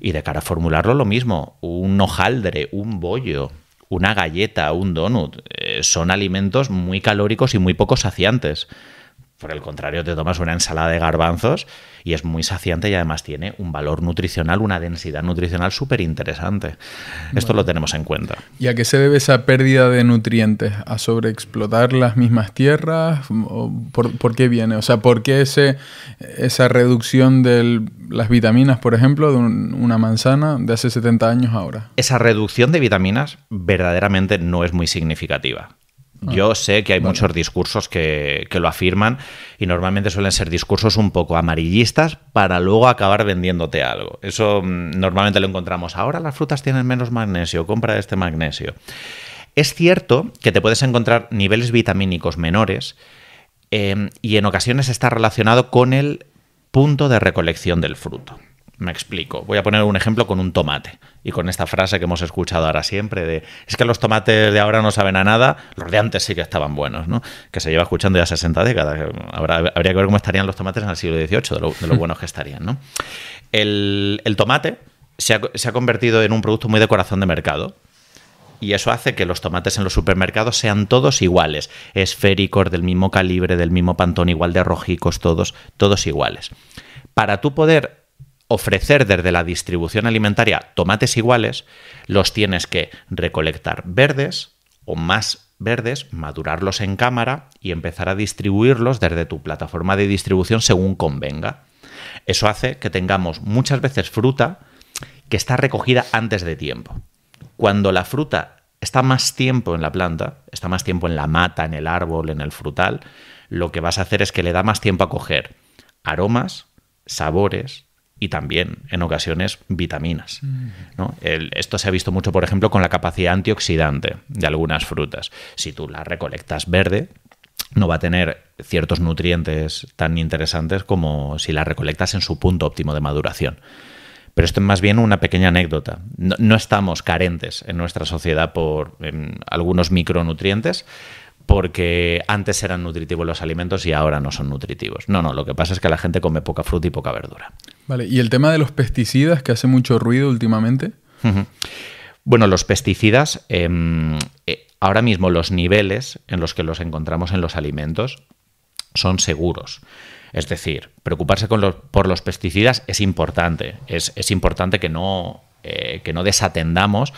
Y de cara a formularlo, lo mismo, un hojaldre, un bollo, una galleta, un donut, eh, son alimentos muy calóricos y muy poco saciantes. Por el contrario, te tomas una ensalada de garbanzos y es muy saciante y además tiene un valor nutricional, una densidad nutricional súper interesante. Esto lo tenemos en cuenta. ¿Y a qué se debe esa pérdida de nutrientes? ¿A sobreexplotar las mismas tierras? por, qué viene? O sea, ¿por qué esa reducción de las vitaminas, por ejemplo, de una manzana de hace 70 años ahora? Esa reducción de vitaminas verdaderamente no es muy significativa. Yo sé que hay muchos discursos que, lo afirman y normalmente suelen ser discursos un poco amarillistas para luego acabar vendiéndote algo. Eso mm, normalmente lo encontramos. Ahora las frutas tienen menos magnesio, compra este magnesio. Es cierto que te puedes encontrar niveles vitamínicos menores em, y en ocasiones está relacionado con el punto de recolección del fruto. Me explico. Voy a poner un ejemplo con un tomate. Y con esta frase que hemos escuchado ahora siempre de es que los tomates de ahora no saben a nada, los de antes sí que estaban buenos, ¿no? Que se lleva escuchando ya 60 décadas. Ahora habría que ver cómo estarían los tomates en el siglo XVIII, de lo, buenos que estarían, ¿no? El, tomate se ha, convertido en un producto muy de corazón de mercado y eso hace que los tomates en los supermercados sean todos iguales, esféricos, del mismo calibre, del mismo pantón, igual de rojicos, todos, todos iguales. Para tú poder ofrecer desde la distribución alimentaria tomates iguales, los tienes que recolectar verdes o más verdes, madurarlos en cámara y empezar a distribuirlos desde tu plataforma de distribución según convenga. Eso hace que tengamos muchas veces fruta que está recogida antes de tiempo. Cuando la fruta está más tiempo en la planta, está más tiempo en la mata, en el árbol, en el frutal, lo que vas a hacer es que le da más tiempo a coger aromas, sabores, y también en ocasiones vitaminas. Mm. esto se ha visto mucho, por ejemplo, con la capacidad antioxidante de algunas frutas. Si tú las recolectas verde, no va a tener ciertos nutrientes tan interesantes como si las recolectas en su punto óptimo de maduración. Pero esto es más bien una pequeña anécdota. No, estamos carentes en nuestra sociedad por em, algunos micronutrientes, porque antes eran nutritivos los alimentos y ahora no son nutritivos. No, no, lo que pasa es que la gente come poca fruta y poca verdura. Vale, y el tema de los pesticidas que hace mucho ruido últimamente. Bueno, los pesticidas, em, eh, ahora mismo los niveles en los que los encontramos en los alimentos son seguros. Es decir, preocuparse por los pesticidas es importante. Es, importante que no, eh, no desatendamos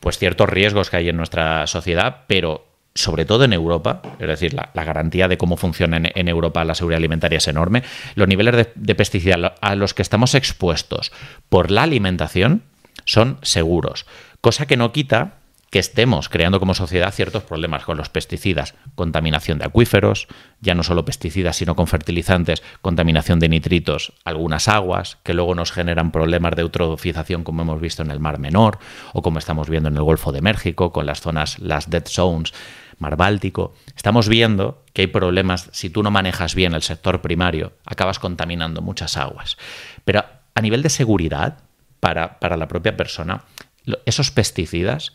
pues, ciertos riesgos que hay en nuestra sociedad, pero sobre todo en Europa, es decir, la, garantía de cómo funciona en, Europa la seguridad alimentaria es enorme, los niveles de, de pesticidas a los que estamos expuestos por la alimentación son seguros, cosa que no quita que estemos creando como sociedad ciertos problemas con los pesticidas, contaminación de acuíferos, ya no solo pesticidas, sino con fertilizantes, contaminación de nitritos, algunas aguas, que luego nos generan problemas de eutrofización como hemos visto en el Mar Menor o como estamos viendo en el Golfo de México, con las zonas, las dead zones mar Báltico, estamos viendo que hay problemas. Si tú no manejas bien el sector primario, acabas contaminando muchas aguas. Pero a nivel de seguridad, para, la propia persona, esos pesticidas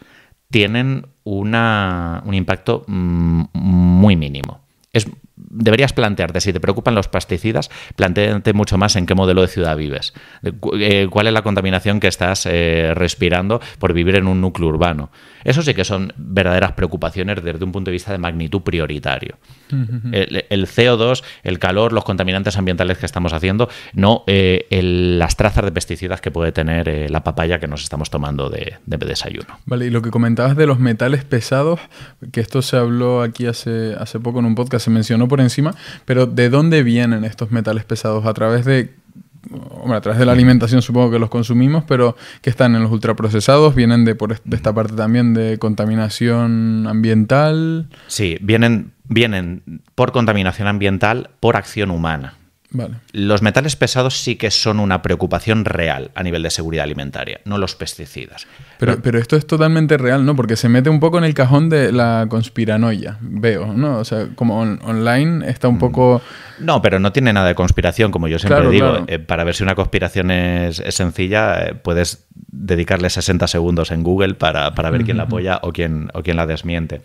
tienen un impacto mm, muy mínimo. Es deberías plantearte, si te preocupan los pesticidas, plantearte mucho más en qué modelo de ciudad vives, eh, cuál es la contaminación que estás eh, respirando por vivir en un núcleo urbano. Eso sí que son verdaderas preocupaciones desde un punto de vista de magnitud prioritario. el, CO2, el calor, los contaminantes ambientales que estamos haciendo, no eh, las trazas de pesticidas que puede tener la papaya que nos estamos tomando de, desayuno. Vale, y lo que comentabas de los metales pesados, que esto se habló aquí hace poco en un podcast, se mencionó por encima, pero ¿de dónde vienen estos metales pesados? ¿A través de a través de la alimentación supongo que los consumimos, pero que están en los ultraprocesados, vienen de, por esta parte también de contaminación ambiental. Sí, vienen, vienen por contaminación ambiental, por acción humana. Los metales pesados sí que son una preocupación real a nivel de seguridad alimentaria, no los pesticidas. Pero, esto es totalmente real, ¿no? Porque se mete un poco en el cajón de la conspiranoia, veo, ¿no? O sea, como online está un mm. poco... No, pero no tiene nada de conspiración, como yo siempre digo. Eh, para ver si una conspiración es, sencilla, eh, puedes dedicarle 60 segundos en Google para, ver quién la apoya o quién, o quién la desmiente.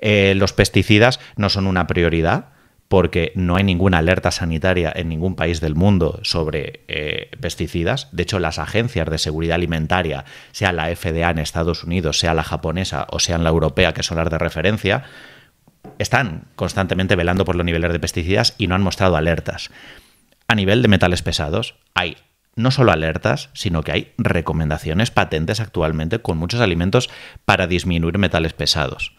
Eh, los pesticidas no son una prioridad porque no hay ninguna alerta sanitaria en ningún país del mundo sobre eh, pesticidas. De hecho, las agencias de seguridad alimentaria, sea la FDA en Estados Unidos, sea la japonesa o sea la europea, que son las de referencia, están constantemente velando por los niveles de pesticidas y no han mostrado alertas. A nivel de metales pesados, hay no solo alertas, sino que hay recomendaciones patentes actualmente con muchos alimentos para disminuir metales pesados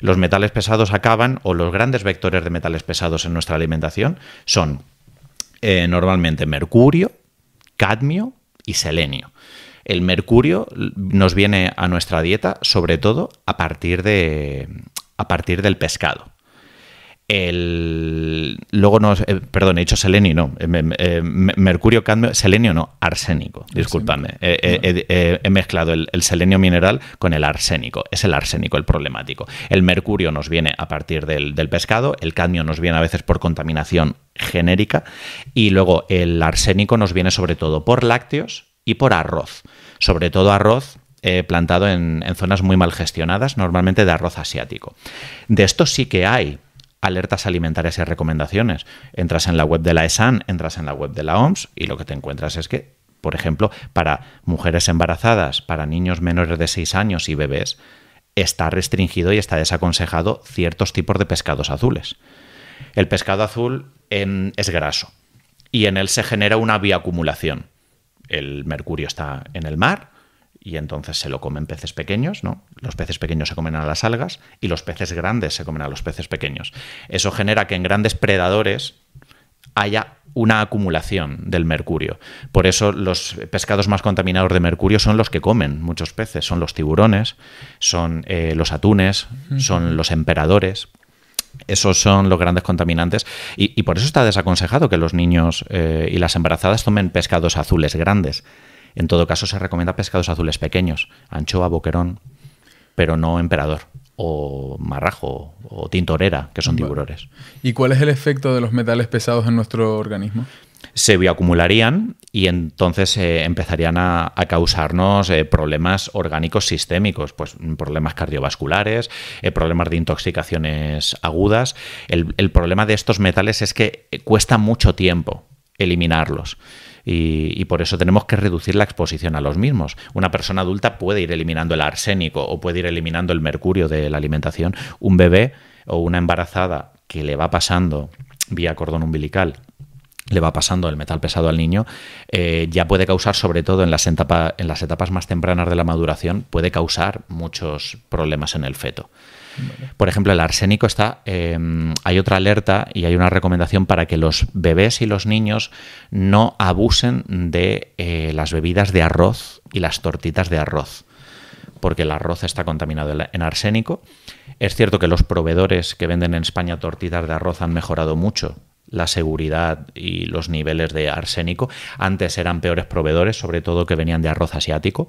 los metales pesados acaban, o los grandes vectores de metales pesados en nuestra alimentación son eh, normalmente mercurio, cadmio y selenio. El mercurio nos viene a nuestra dieta sobre todo a partir, de, a partir del pescado el luego no eh, perdón he dicho selenio no eh, eh, mercurio cadmio selenio no arsénico discúlpame he mezclado el, selenio mineral con el arsénico es el arsénico el problemático el mercurio nos viene a partir del, pescado el cadmio nos viene a veces por contaminación genérica y luego el arsénico nos viene sobre todo por lácteos y por arroz sobre todo arroz plantado en, zonas muy mal gestionadas, normalmente de arroz asiático. De esto sí que hay alertas alimentarias y recomendaciones. Entras en la web de la ESAN, entras en la web de la OMS y lo que te encuentras es que, por ejemplo, para mujeres embarazadas, para niños menores de 6 años y bebés, está restringido y está desaconsejado ciertos tipos de pescados azules. El pescado azul em, es graso y en él se genera una bioacumulación. El mercurio está en el mar, y entonces se lo comen peces pequeños, ¿no? Los peces pequeños se comen a las algas y los peces grandes se comen a los peces pequeños. Eso genera que en grandes predadores haya una acumulación del mercurio. Por eso los pescados más contaminados de mercurio son los que comen muchos peces, son los tiburones, son eh, los atunes, son los emperadores, esos son los grandes contaminantes y, por eso está desaconsejado que los niños eh, y las embarazadas tomen pescados azules grandes. En todo caso, se recomienda pescados azules pequeños, anchoa, boquerón, pero no emperador o marrajo o tintorera, que son tiburones. ¿Y cuál es el efecto de los metales pesados en nuestro organismo? se bioacumularían y entonces eh, empezarían a, causarnos eh, problemas orgánicos sistémicos, pues problemas cardiovasculares, eh, problemas de intoxicaciones agudas. el, problema de estos metales es que cuesta mucho tiempo eliminarlos. Y, por eso tenemos que reducir la exposición a los mismos. Una persona adulta puede ir eliminando el arsénico o puede ir eliminando el mercurio de la alimentación. Un bebé o una embarazada que le va pasando vía cordón umbilical le va pasando el metal pesado al niño, eh, ya puede causar, sobre todo en las, en las etapas más tempranas de la maduración, puede causar muchos problemas en el feto. Por ejemplo, el arsénico está. Em, hay otra alerta y hay una recomendación para que los bebés y los niños no abusen de eh, las bebidas de arroz y las tortitas de arroz, porque el arroz está contaminado en arsénico. Es cierto que los proveedores que venden en España tortitas de arroz han mejorado mucho la seguridad y los niveles de arsénico. Antes eran peores proveedores, sobre todo que venían de arroz asiático,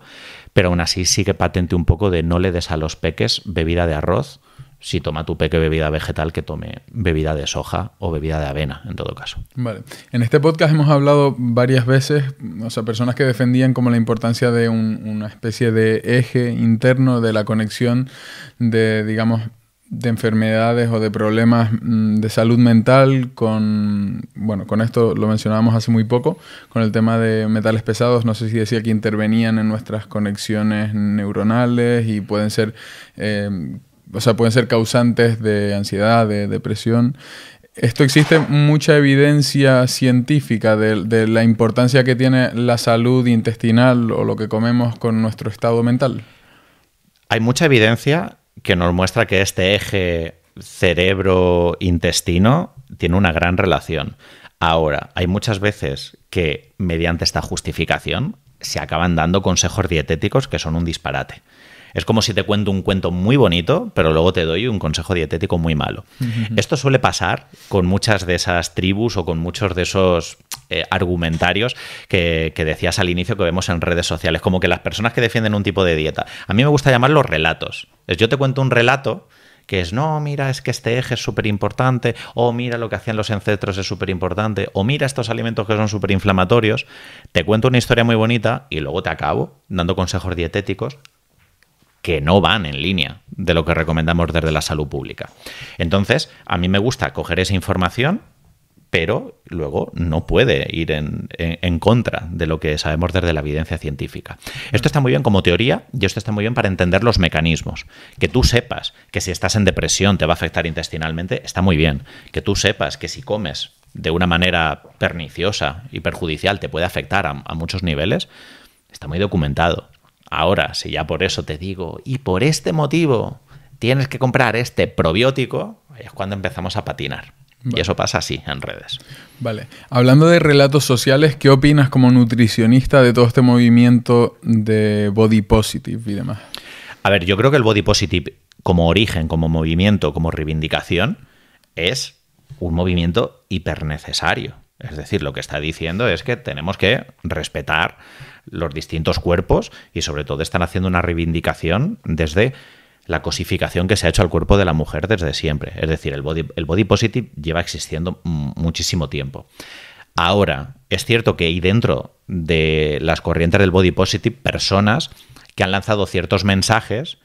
pero aún así sigue patente un poco de no le des a los peques bebida de arroz. Si toma tu peque bebida vegetal, que tome bebida de soja o bebida de avena, en todo caso. Vale. En este podcast hemos hablado varias veces, o sea, personas que defendían como la importancia de una especie de eje interno de la conexión de, digamos, de enfermedades o de problemas mm, de salud mental con, bueno, con esto lo mencionábamos hace muy poco, con el tema de metales pesados, no sé si decía que intervenían en nuestras conexiones neuronales y pueden ser, eh, o sea, pueden ser causantes de ansiedad, de depresión. Esto existe mucha evidencia científica de la importancia que tiene la salud intestinal o lo que comemos con nuestro estado mental. Hay mucha evidencia que nos muestra que este eje cerebro-intestino tiene una gran relación. Ahora, hay muchas veces que mediante esta justificación se acaban dando consejos dietéticos que son un disparate. Es como si te cuento un cuento muy bonito, pero luego te doy un consejo dietético muy malo. Esto suele pasar con muchas de esas tribus o con muchos de esos eh, argumentarios que, decías al inicio que vemos en redes sociales, como que las personas que defienden un tipo de dieta. A mí me gusta llamarlos relatos. Es, yo te cuento un relato que es, no, mira, es que este eje es súper importante, o mira lo que hacían los ancestros es súper importante, o mira estos alimentos que son súper inflamatorios, te cuento una historia muy bonita y luego te acabo dando consejos dietéticos que no van en línea de lo que recomendamos desde la salud pública. Entonces, a mí me gusta coger esa información, pero luego no puede ir en, contra de lo que sabemos desde la evidencia científica. Esto está muy bien como teoría y esto está muy bien para entender los mecanismos. Que tú sepas que si estás en depresión te va a afectar intestinalmente, está muy bien. Que tú sepas que si comes de una manera perniciosa y perjudicial te puede afectar a, a muchos niveles, está muy documentado. Ahora, si ya por eso te digo, y por este motivo tienes que comprar este probiótico, es cuando empezamos a patinar. Y eso pasa así en redes. Vale. Hablando de relatos sociales, ¿qué opinas como nutricionista de todo este movimiento de body positive y demás? A ver, yo creo que el body positive como origen, como movimiento, como reivindicación, es un movimiento hipernecesario. Es decir, lo que está diciendo es que tenemos que respetar los distintos cuerpos y sobre todo están haciendo una reivindicación desde la cosificación que se ha hecho al cuerpo de la mujer desde siempre. Es decir, el body, positive lleva existiendo muchísimo tiempo. Ahora, es cierto que hay dentro de las corrientes del body positive personas que han lanzado ciertos mensajes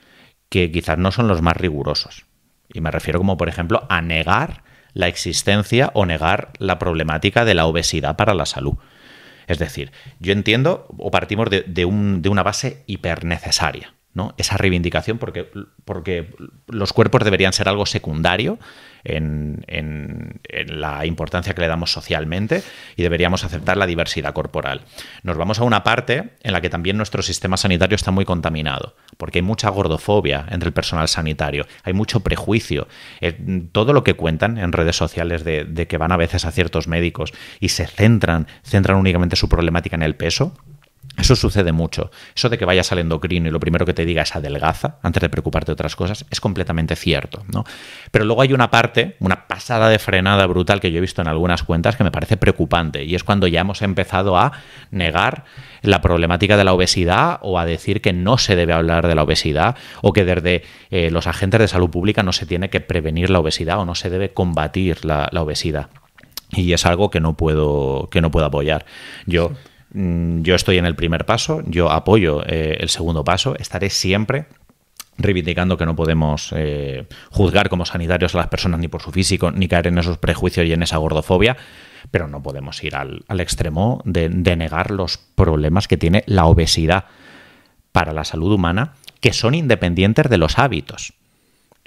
que quizás no son los más rigurosos. Y me refiero como, por ejemplo, a negar la existencia o negar la problemática de la obesidad para la salud. Es decir, yo entiendo o partimos de, de una base hipernecesaria esa reivindicación, porque, porque los cuerpos deberían ser algo secundario en, la importancia que le damos socialmente y deberíamos aceptar la diversidad corporal. Nos vamos a una parte en la que también nuestro sistema sanitario está muy contaminado, porque hay mucha gordofobia entre el personal sanitario, hay mucho prejuicio. Eh, todo lo que cuentan en redes sociales de, de que van a veces a ciertos médicos y se centran, centran únicamente su problemática en el peso, eso sucede mucho. Eso de que vaya saliendo crino y lo primero que te diga es adelgaza antes de preocuparte de otras cosas es completamente cierto. ¿no? Pero luego hay una parte, una pasada de frenada brutal que yo he visto en algunas cuentas que me parece preocupante y es cuando ya hemos empezado a negar la problemática de la obesidad o a decir que no se debe hablar de la obesidad o que desde eh, los agentes de salud pública no se tiene que prevenir la obesidad o no se debe combatir la, obesidad. Y es algo que no puedo, que no puedo apoyar. Yo. Mm, yo estoy en el primer paso, yo apoyo eh, el segundo paso, estaré siempre reivindicando que no podemos eh, juzgar como sanitarios a las personas ni por su físico, ni caer en esos prejuicios y en esa gordofobia, pero no podemos ir al, extremo de negar los problemas que tiene la obesidad para la salud humana, que son independientes de los hábitos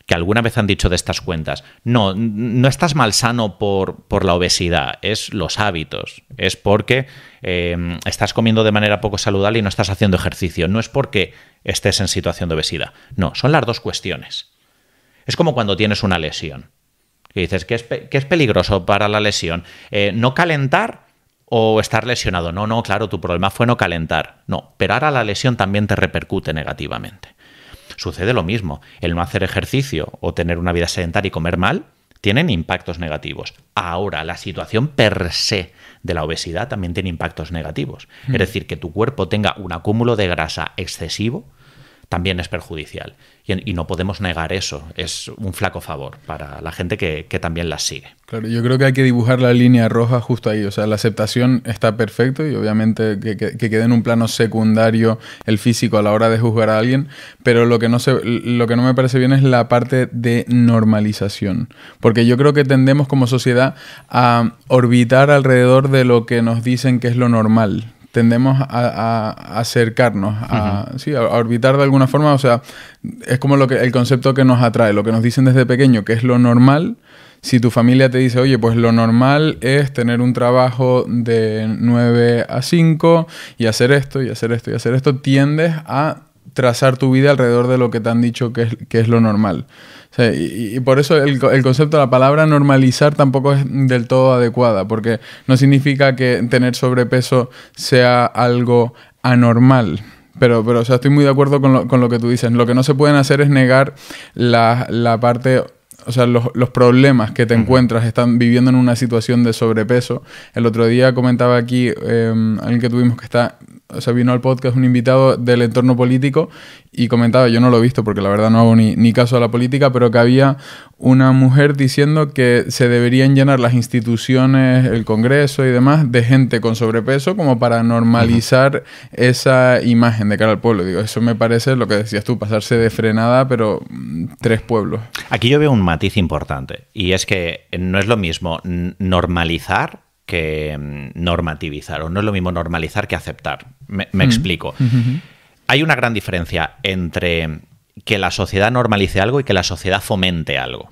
que alguna vez han dicho de estas cuentas, no, no estás mal por, por la obesidad, es los hábitos, es porque em, estás comiendo de manera poco saludable y no estás haciendo ejercicio, no es porque estés en situación de obesidad, no, son las dos cuestiones. Es como cuando tienes una lesión, que dices, que es, peligroso para la lesión? Eh, ¿No calentar? O estar lesionado. No, no, claro, tu problema fue no calentar. No, pero ahora la lesión también te repercute negativamente sucede lo mismo. El no hacer ejercicio o tener una vida sedentaria y comer mal tienen impactos negativos. Ahora, la situación per se de la obesidad también tiene impactos negativos. Es mm. decir, que tu cuerpo tenga un acúmulo de grasa excesivo también es perjudicial. Y, no podemos negar eso. Es un flaco favor para la gente que, también las sigue. Claro, yo creo que hay que dibujar la línea roja justo ahí. O sea, la aceptación está perfecto y obviamente que, quede en un plano secundario el físico a la hora de juzgar a alguien. Pero lo que, no se, lo que no me parece bien es la parte de normalización. Porque yo creo que tendemos como sociedad a orbitar alrededor de lo que nos dicen que es lo normal tendemos a, acercarnos, a, sí, a, orbitar de alguna forma. O sea, es como lo que, el concepto que nos atrae, lo que nos dicen desde pequeño, que es lo normal. Si tu familia te dice, oye, pues lo normal es tener un trabajo de 9 a 5 y hacer esto y hacer esto y hacer esto, tiendes a trazar tu vida alrededor de lo que te han dicho que es, es lo normal. y, por eso el, el, concepto, la palabra normalizar tampoco es del todo adecuada, porque no significa que tener sobrepeso sea algo anormal. Pero, pero o sea, estoy muy de acuerdo con lo, que tú dices. Lo que no se pueden hacer es negar la, parte o sea, los, problemas que te encuentras están viviendo en una situación de sobrepeso. El otro día comentaba aquí, em, alguien que tuvimos que está o sea, vino al podcast un invitado del entorno político y comentaba, yo no lo he visto porque la verdad no hago ni, caso a la política, pero que había una mujer diciendo que se deberían llenar las instituciones, el Congreso y demás, de gente con sobrepeso como para normalizar esa imagen de cara al pueblo. Digo, eso me parece lo que decías tú, pasarse de frenada, pero mm, tres pueblos. Aquí yo veo un matiz importante y es que no es lo mismo normalizar que mm, normativizar, o no es lo mismo normalizar que aceptar. Me, mm. explico. Hay una gran diferencia entre que la sociedad normalice algo y que la sociedad fomente algo.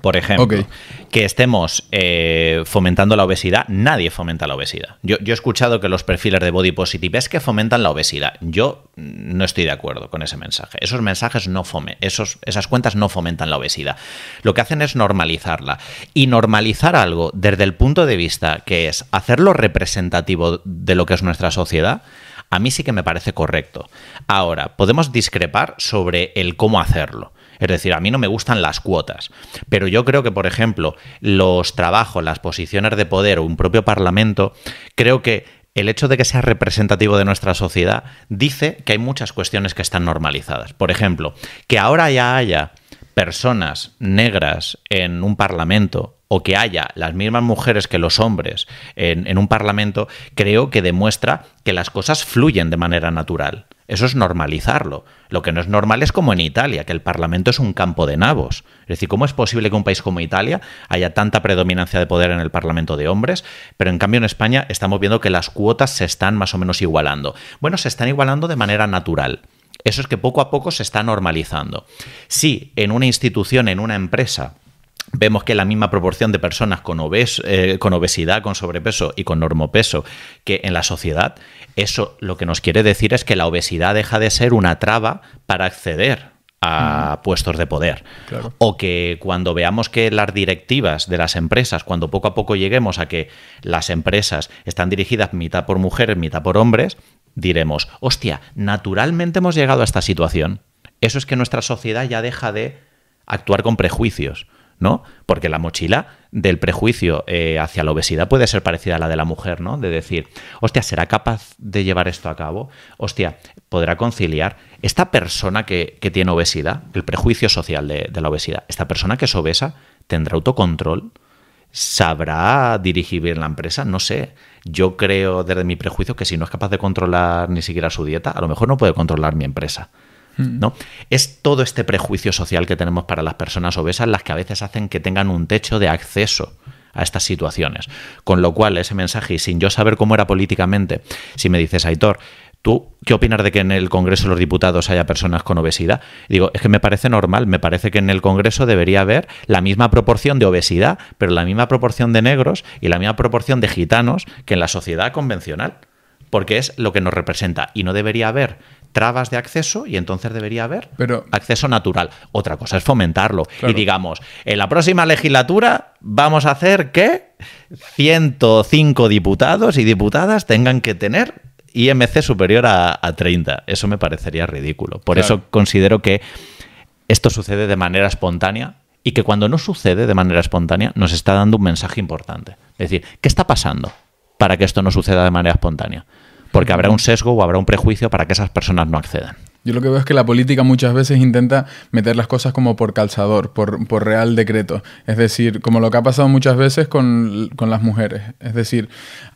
Por ejemplo, que estemos eh, fomentando la obesidad, nadie fomenta la obesidad. Yo, yo, he escuchado que los perfiles de body positive es que fomentan la obesidad. Yo mm, no estoy de acuerdo con ese mensaje. Esos mensajes no fomentan, esas cuentas no fomentan la obesidad. Lo que hacen es normalizarla. Y normalizar algo desde el punto de vista que es hacerlo representativo de lo que es nuestra sociedad, a mí sí que me parece correcto. Ahora, podemos discrepar sobre el cómo hacerlo. Es decir, a mí no me gustan las cuotas, pero yo creo que, por ejemplo, los trabajos, las posiciones de poder o un propio parlamento, creo que el hecho de que sea representativo de nuestra sociedad dice que hay muchas cuestiones que están normalizadas. Por ejemplo, que ahora ya haya personas negras en un parlamento o que haya las mismas mujeres que los hombres en, un parlamento, creo que demuestra que las cosas fluyen de manera natural. Eso es normalizarlo. Lo que no es normal es como en Italia, que el Parlamento es un campo de nabos. Es decir, ¿cómo es posible que un país como Italia haya tanta predominancia de poder en el Parlamento de hombres? Pero en cambio en España estamos viendo que las cuotas se están más o menos igualando. Bueno, se están igualando de manera natural. Eso es que poco a poco se está normalizando. Si en una institución, en una empresa, vemos que la misma proporción de personas con, eh, con, obesidad, con sobrepeso y con normopeso que en la sociedad, eso lo que nos quiere decir es que la obesidad deja de ser una traba para acceder a mm. puestos de poder. O que cuando veamos que las directivas de las empresas, cuando poco a poco lleguemos a que las empresas están dirigidas mitad por mujeres, mitad por hombres, diremos, hostia, naturalmente hemos llegado a esta situación. Eso es que nuestra sociedad ya deja de actuar con prejuicios. ¿no? Porque la mochila del prejuicio eh, hacia la obesidad puede ser parecida a la de la mujer, ¿no? De decir, hostia, ¿será capaz de llevar esto a cabo? Hostia, ¿podrá conciliar? Esta persona que, tiene obesidad, el prejuicio social de, de, la obesidad, esta persona que es obesa, ¿tendrá autocontrol? ¿Sabrá dirigir bien la empresa? No sé. Yo creo desde mi prejuicio que si no es capaz de controlar ni siquiera su dieta, a lo mejor no puede controlar mi empresa. Mm. ¿no? Es todo este prejuicio social que tenemos para las personas obesas las que a veces hacen que tengan un techo de acceso a estas situaciones. Con lo cual, ese mensaje, y sin yo saber cómo era políticamente, si me dices, Aitor, ¿tú qué opinas de que en el Congreso de los Diputados haya personas con obesidad? digo, es que me parece normal, me parece que en el Congreso debería haber la misma proporción de obesidad, pero la misma proporción de negros y la misma proporción de gitanos que en la sociedad convencional, porque es lo que nos representa y no debería haber trabas de acceso y entonces debería haber acceso natural. Otra cosa es fomentarlo. Y digamos, en la próxima legislatura vamos a hacer que 105 diputados y diputadas tengan que tener IMC superior a, 30. Eso me parecería ridículo. Por eso considero que esto sucede de manera espontánea y que cuando no sucede de manera espontánea nos está dando un mensaje importante. Es decir, ¿qué está pasando para que esto no suceda de manera espontánea? porque habrá un sesgo o habrá un prejuicio para que esas personas no accedan. Yo lo que veo es que la política muchas veces intenta meter las cosas como por calzador, por, real decreto. Es decir, como lo que ha pasado muchas veces con, con las mujeres. Es decir,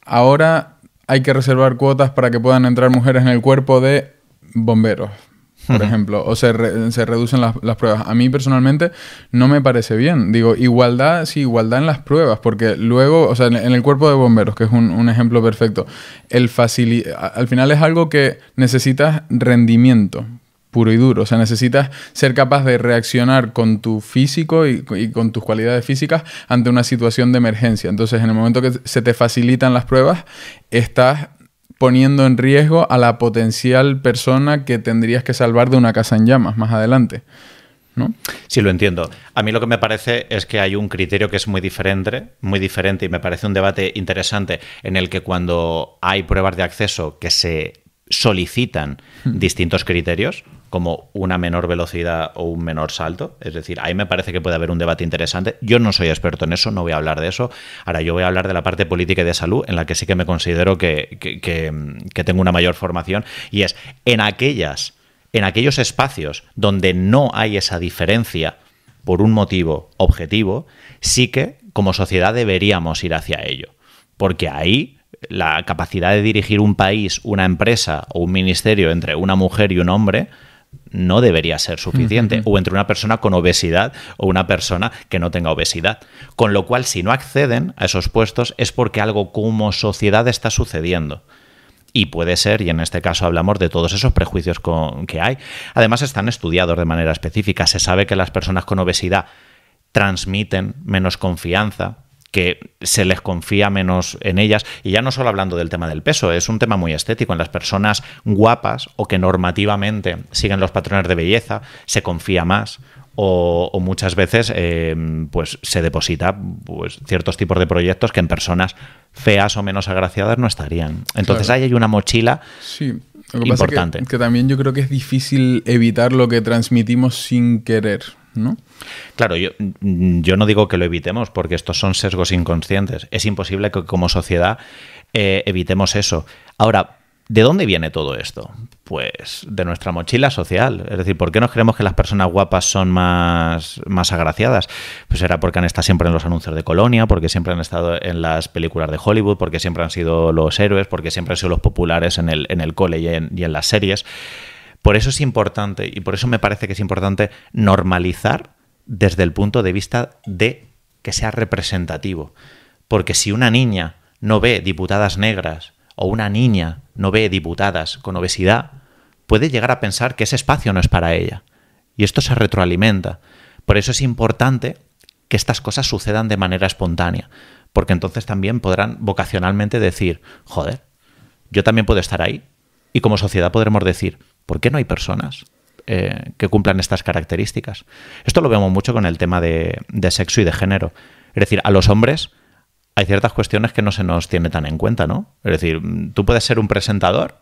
ahora hay que reservar cuotas para que puedan entrar mujeres en el cuerpo de bomberos, por ejemplo, o se, se reducen las, pruebas. A mí personalmente no me parece bien. Digo, igualdad, sí, igualdad en las pruebas, porque luego, o sea, en, el cuerpo de bomberos, que es un, ejemplo perfecto, el al final es algo que necesitas rendimiento puro y duro. O sea, necesitas ser capaz de reaccionar con tu físico y, con tus cualidades físicas ante una situación de emergencia. Entonces, en el momento que se te facilitan las pruebas, estás poniendo en riesgo a la potencial persona que tendrías que salvar de una casa en llamas más adelante. ¿No? Sí, lo entiendo. A mí lo que me parece es que hay un criterio que es muy diferente, muy diferente y me parece un debate interesante en el que cuando hay pruebas de acceso que se solicitan hmm. distintos criterios, como una menor velocidad o un menor salto. Es decir, ahí me parece que puede haber un debate interesante. Yo no soy experto en eso, no voy a hablar de eso. Ahora, yo voy a hablar de la parte política y de salud, en la que sí que me considero que, que tengo una mayor formación, y es en aquellas, en aquellos espacios donde no hay esa diferencia por un motivo objetivo, sí que como sociedad deberíamos ir hacia ello. Porque ahí la capacidad de dirigir un país, una empresa o un ministerio entre una mujer y un hombre no debería ser suficiente, o entre una persona con obesidad o una persona que no tenga obesidad. Con lo cual, si no acceden a esos puestos es porque algo como sociedad está sucediendo. Y puede ser, y en este caso hablamos de todos esos prejuicios con, que hay. Además, están estudiados de manera específica. Se sabe que las personas con obesidad transmiten menos confianza, que se les confía menos en ellas. Y ya no solo hablando del tema del peso, es un tema muy estético. En las personas guapas o que normativamente siguen los patrones de belleza, se confía más. O, muchas veces eh, pues se deposita pues, ciertos tipos de proyectos que en personas feas o menos agraciadas no estarían. Entonces ahí hay una mochila sí. que importante. que, que también yo creo que es difícil evitar lo que transmitimos sin querer, ¿no? Claro, yo, mm, yo, no digo que lo evitemos, porque estos son sesgos inconscientes. Es imposible que como sociedad eh, evitemos eso. Ahora, ¿de dónde viene todo esto? Pues de nuestra mochila social. Es decir, ¿por qué nos creemos que las personas guapas son más, más agraciadas? Pues será porque han estado siempre en los anuncios de Colonia, porque siempre han estado en las películas de Hollywood, porque siempre han sido los héroes, porque siempre han sido los populares en el, cole y en las series. Por eso es importante, y por eso me parece que es importante normalizar desde el punto de vista de que sea representativo. Porque si una niña no ve diputadas negras o una niña no ve diputadas con obesidad, puede llegar a pensar que ese espacio no es para ella. Y esto se retroalimenta. Por eso es importante que estas cosas sucedan de manera espontánea, porque entonces también podrán vocacionalmente decir, joder, yo también puedo estar ahí. Y como sociedad podremos decir, ¿por qué no hay personas? Eh, que cumplan estas características. Esto lo vemos mucho con el tema de, sexo y de género. Es decir, a los hombres hay ciertas cuestiones que no se nos tiene tan en cuenta, ¿no? Es decir, mm, tú puedes ser un presentador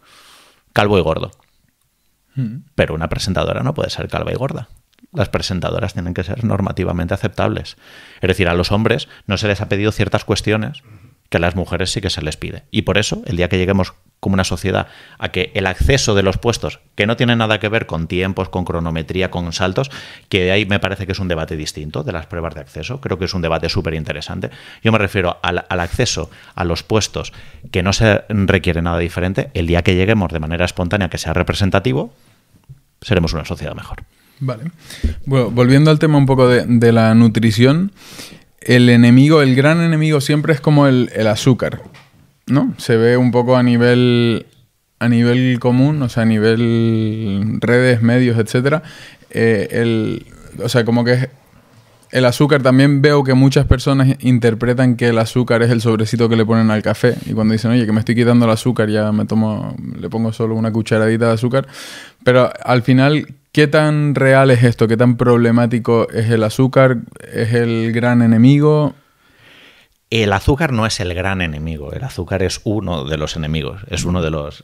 calvo y gordo, mm. pero una presentadora no puede ser calva y gorda las presentadoras tienen que ser normativamente aceptables. Es decir, a los hombres no se les ha pedido ciertas cuestiones que a las mujeres sí que se les pide. Y por eso, el día que lleguemos como una sociedad a que el acceso de los puestos, que no tiene nada que ver con tiempos, con cronometría, con saltos, que ahí me parece que es un debate distinto de las pruebas de acceso, creo que es un debate súper interesante. Yo me refiero al, acceso a los puestos, que no se requiere nada diferente, el día que lleguemos de manera espontánea, que sea representativo, seremos una sociedad mejor. Vale. Bueno, volviendo al tema un poco de, la nutrición, el enemigo, el gran enemigo siempre es como el, el azúcar. ¿no? Se ve un poco a nivel a nivel común, o sea, a nivel redes, medios, etcétera, eh, el, o sea, como que el azúcar también veo que muchas personas interpretan que el azúcar es el sobrecito que le ponen al café y cuando dicen, "Oye, que me estoy quitando el azúcar, ya me tomo le pongo solo una cucharadita de azúcar." Pero al final ¿Qué tan real es esto? ¿Qué tan problemático es el azúcar? ¿Es el gran enemigo? el azúcar no es el gran enemigo, el azúcar es uno de los enemigos, es uno de los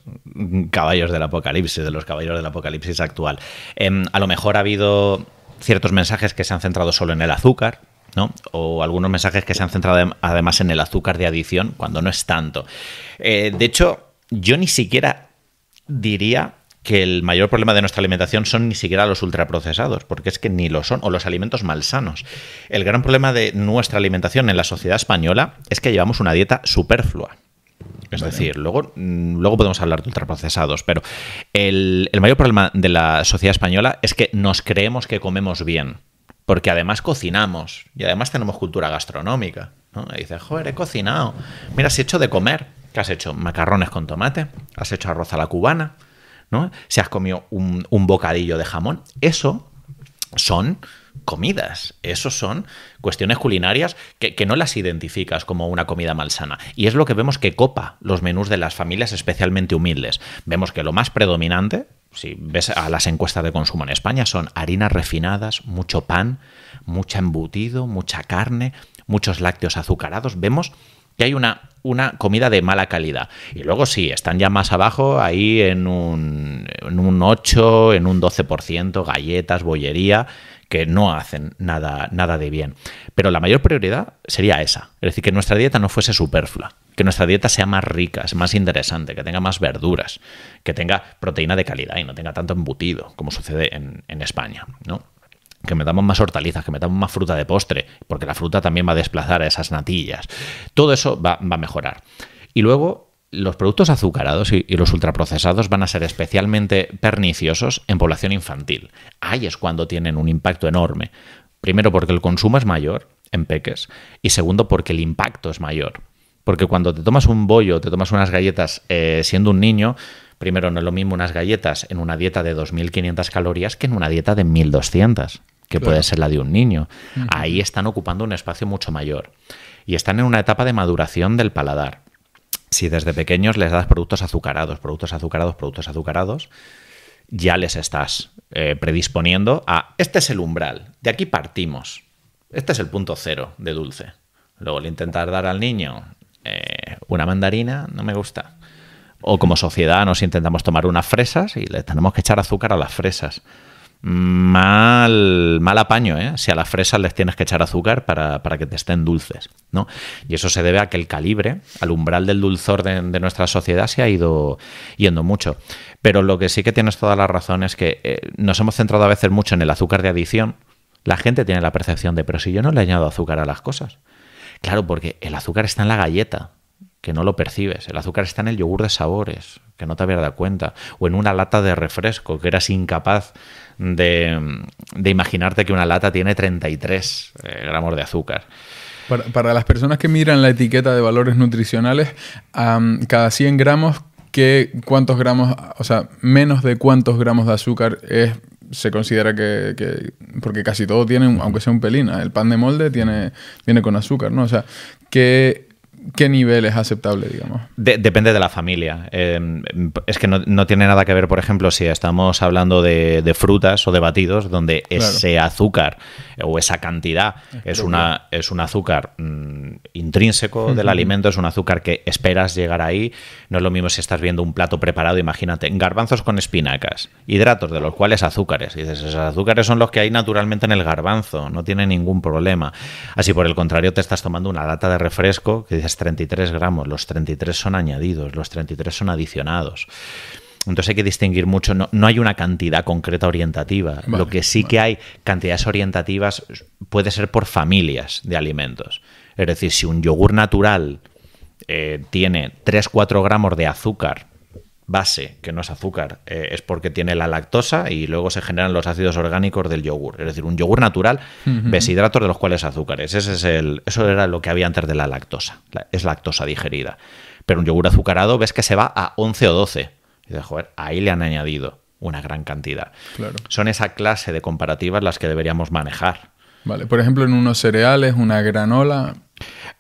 caballos del apocalipsis, de los caballos del apocalipsis actual. Em, a lo mejor ha habido ciertos mensajes que se han centrado solo en el azúcar, ¿no? O algunos mensajes que se han centrado además en el azúcar de adición, cuando no es tanto. Eh, de hecho, yo ni siquiera diría que el mayor problema de nuestra alimentación son ni siquiera los ultraprocesados, porque es que ni lo son, o los alimentos malsanos. El gran problema de nuestra alimentación en la sociedad española es que llevamos una dieta superflua. Es decir, luego, mm, luego podemos hablar de ultraprocesados, pero el, mayor problema de la sociedad española es que nos creemos que comemos bien, porque además cocinamos y además tenemos cultura gastronómica. ¿no? Y dices, joder, he cocinado. Mira, has hecho de comer. que has hecho? Macarrones con tomate, has hecho arroz a la cubana, ¿no? Si has comido un, bocadillo de jamón. Eso son comidas. Eso son cuestiones culinarias que, que, no las identificas como una comida malsana. Y es lo que vemos que copa los menús de las familias especialmente humildes. Vemos que lo más predominante, si ves a las encuestas de consumo en España, son harinas refinadas, mucho pan, mucho embutido, mucha carne, muchos lácteos azucarados. Vemos que hay una una comida de mala calidad. Y luego sí, están ya más abajo, ahí en un, un 8, en un 12%, galletas, bollería, que no hacen nada, nada de bien. Pero la mayor prioridad sería esa, es decir, que nuestra dieta no fuese superflua, que nuestra dieta sea más rica, sea más interesante, que tenga más verduras, que tenga proteína de calidad y no tenga tanto embutido como sucede en, en España, ¿no? que metamos más hortalizas, que metamos más fruta de postre, porque la fruta también va a desplazar a esas natillas. Todo eso va, a mejorar. Y luego los productos azucarados y, los ultraprocesados van a ser especialmente perniciosos en población infantil. Ahí es cuando tienen un impacto enorme. Primero porque el consumo es mayor en peques y segundo porque el impacto es mayor. Porque cuando te tomas un bollo, te tomas unas galletas eh, siendo un niño, Primero, no es lo mismo unas galletas en una dieta de 2.500 calorías que en una dieta de 1.200, que puede ser la de un niño. Ahí están ocupando un espacio mucho mayor. Y están en una etapa de maduración del paladar. Si desde pequeños les das productos azucarados, productos azucarados, productos azucarados, ya les estás eh, predisponiendo a, este es el umbral, de aquí partimos, este es el punto cero de dulce. Luego le intentas dar al niño eh, una mandarina, no me gusta. O como sociedad nos intentamos tomar unas fresas y le tenemos que echar azúcar a las fresas. Mal, mal apaño, ¿eh? Si a las fresas les tienes que echar azúcar para, que te estén dulces, ¿no? Y eso se debe a que el calibre, al umbral del dulzor de, nuestra sociedad se ha ido yendo mucho. Pero lo que sí que tienes toda la razón es que eh, nos hemos centrado a veces mucho en el azúcar de adición. La gente tiene la percepción de, pero si yo no le añado azúcar a las cosas. Claro, porque el azúcar está en la galleta, que no lo percibes. El azúcar está en el yogur de sabores, que no te habías dado cuenta. O en una lata de refresco, que eras incapaz de, de imaginarte que una lata tiene 33 eh, gramos de azúcar. Para, para, las personas que miran la etiqueta de valores nutricionales, cada 100 gramos, ¿qué, ¿cuántos gramos, o sea, menos de cuántos gramos de azúcar es se considera que, que, porque casi todo tiene, aunque sea un pelín, ¿eh? el pan de molde tiene, tiene con azúcar, ¿no? O sea, que ¿Qué nivel es aceptable, digamos? depende de la familia. Em, es que no, tiene nada que ver, por ejemplo, si estamos hablando de, frutas o de batidos, donde ese azúcar o esa cantidad es, una, es un azúcar mm, intrínseco del alimento, es un azúcar que esperas llegar ahí. No es lo mismo si estás viendo un plato preparado, imagínate, garbanzos con espinacas, hidratos de los cuales azúcares. dices, esos azúcares son los que hay naturalmente en el garbanzo, no tiene ningún problema. Así por el contrario, te estás tomando una lata de refresco que dices, 33 gramos, los 33 son añadidos, los 33 son adicionados. Entonces hay que distinguir mucho, no, hay una cantidad concreta orientativa. Lo que sí que hay cantidades orientativas puede ser por familias de alimentos. Es decir, si un yogur natural eh, tiene 3-4 gramos de azúcar base, que no es azúcar, eh, es porque tiene la lactosa y luego se generan los ácidos orgánicos del yogur. Es decir, un yogur natural, ves hidratos de los cuales azúcares. Ese es el, eso era lo que había antes de la lactosa. es lactosa digerida. Pero un yogur azucarado ves que se va a 11 o 12. dices, joder, ahí le han añadido una gran cantidad. Son esa clase de comparativas las que deberíamos manejar. Vale, por ejemplo, en unos cereales, una granola.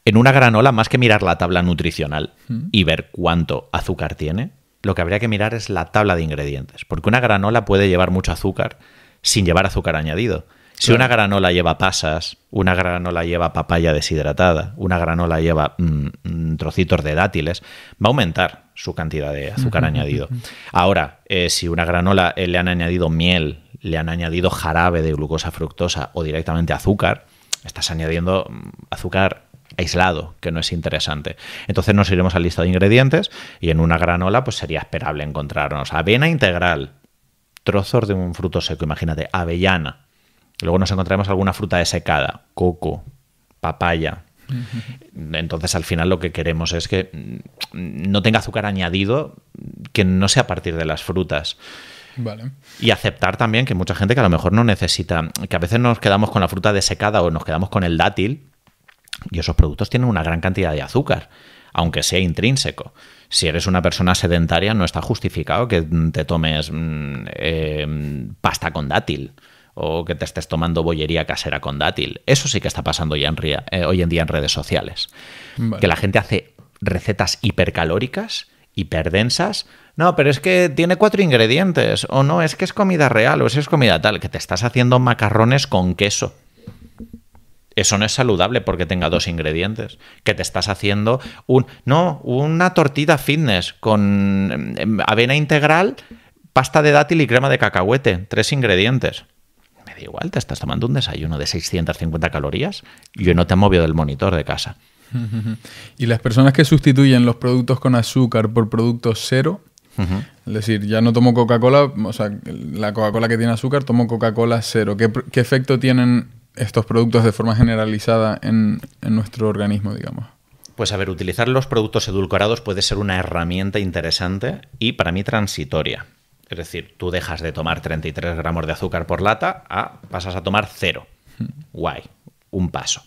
En una granola, más que mirar la tabla nutricional y ver cuánto azúcar tiene, lo que habría que mirar es la tabla de ingredientes, porque una granola puede llevar mucho azúcar sin llevar azúcar añadido. Si una granola lleva pasas, una granola lleva papaya deshidratada, una granola lleva mm, mm, trocitos de dátiles, va a aumentar su cantidad de azúcar añadido. Ahora, eh, si una granola eh, le han añadido miel, le han añadido jarabe de glucosa fructosa o directamente azúcar, estás añadiendo mm, azúcar aislado, que no es interesante. Entonces nos iremos a la lista de ingredientes y en una granola pues sería esperable encontrarnos avena integral, trozos de un fruto seco, imagínate, avellana. Luego nos encontraremos alguna fruta desecada, coco, papaya, entonces, al final, lo que queremos es que no tenga azúcar añadido, que no sea a partir de las frutas. Y aceptar también que mucha gente que a lo mejor no necesita, que a veces nos quedamos con la fruta desecada o nos quedamos con el dátil, y esos productos tienen una gran cantidad de azúcar, aunque sea intrínseco. Si eres una persona sedentaria, no está justificado que te tomes mm, eh, pasta con dátil o que te estés tomando bollería casera con dátil. Eso sí que está pasando ya eh, hoy en día en redes sociales. Que la gente hace recetas hipercalóricas, hiperdensas. No, pero es que tiene cuatro ingredientes. O no, es que es comida real o es comida tal. Que te estás haciendo macarrones con queso. Eso no es saludable porque tenga dos ingredientes. Que te estás haciendo un. No, una tortita fitness con em, em, avena integral, pasta de dátil y crema de cacahuete. Tres ingredientes. Me da igual, te estás tomando un desayuno de 650 calorías. Yo no te he movido del monitor de casa. Y las personas que sustituyen los productos con azúcar por productos cero, Es decir, ya no tomo Coca-Cola, o sea, la Coca-Cola que tiene azúcar, tomo Coca-Cola cero. ¿Qué, ¿Qué, efecto tienen estos productos de forma generalizada en, nuestro organismo, digamos? Pues a ver, utilizar los productos edulcorados puede ser una herramienta interesante y para mí transitoria. Es decir, tú dejas de tomar 33 gramos de azúcar por lata a ah, pasas a tomar cero. Hmm. Guay, un paso.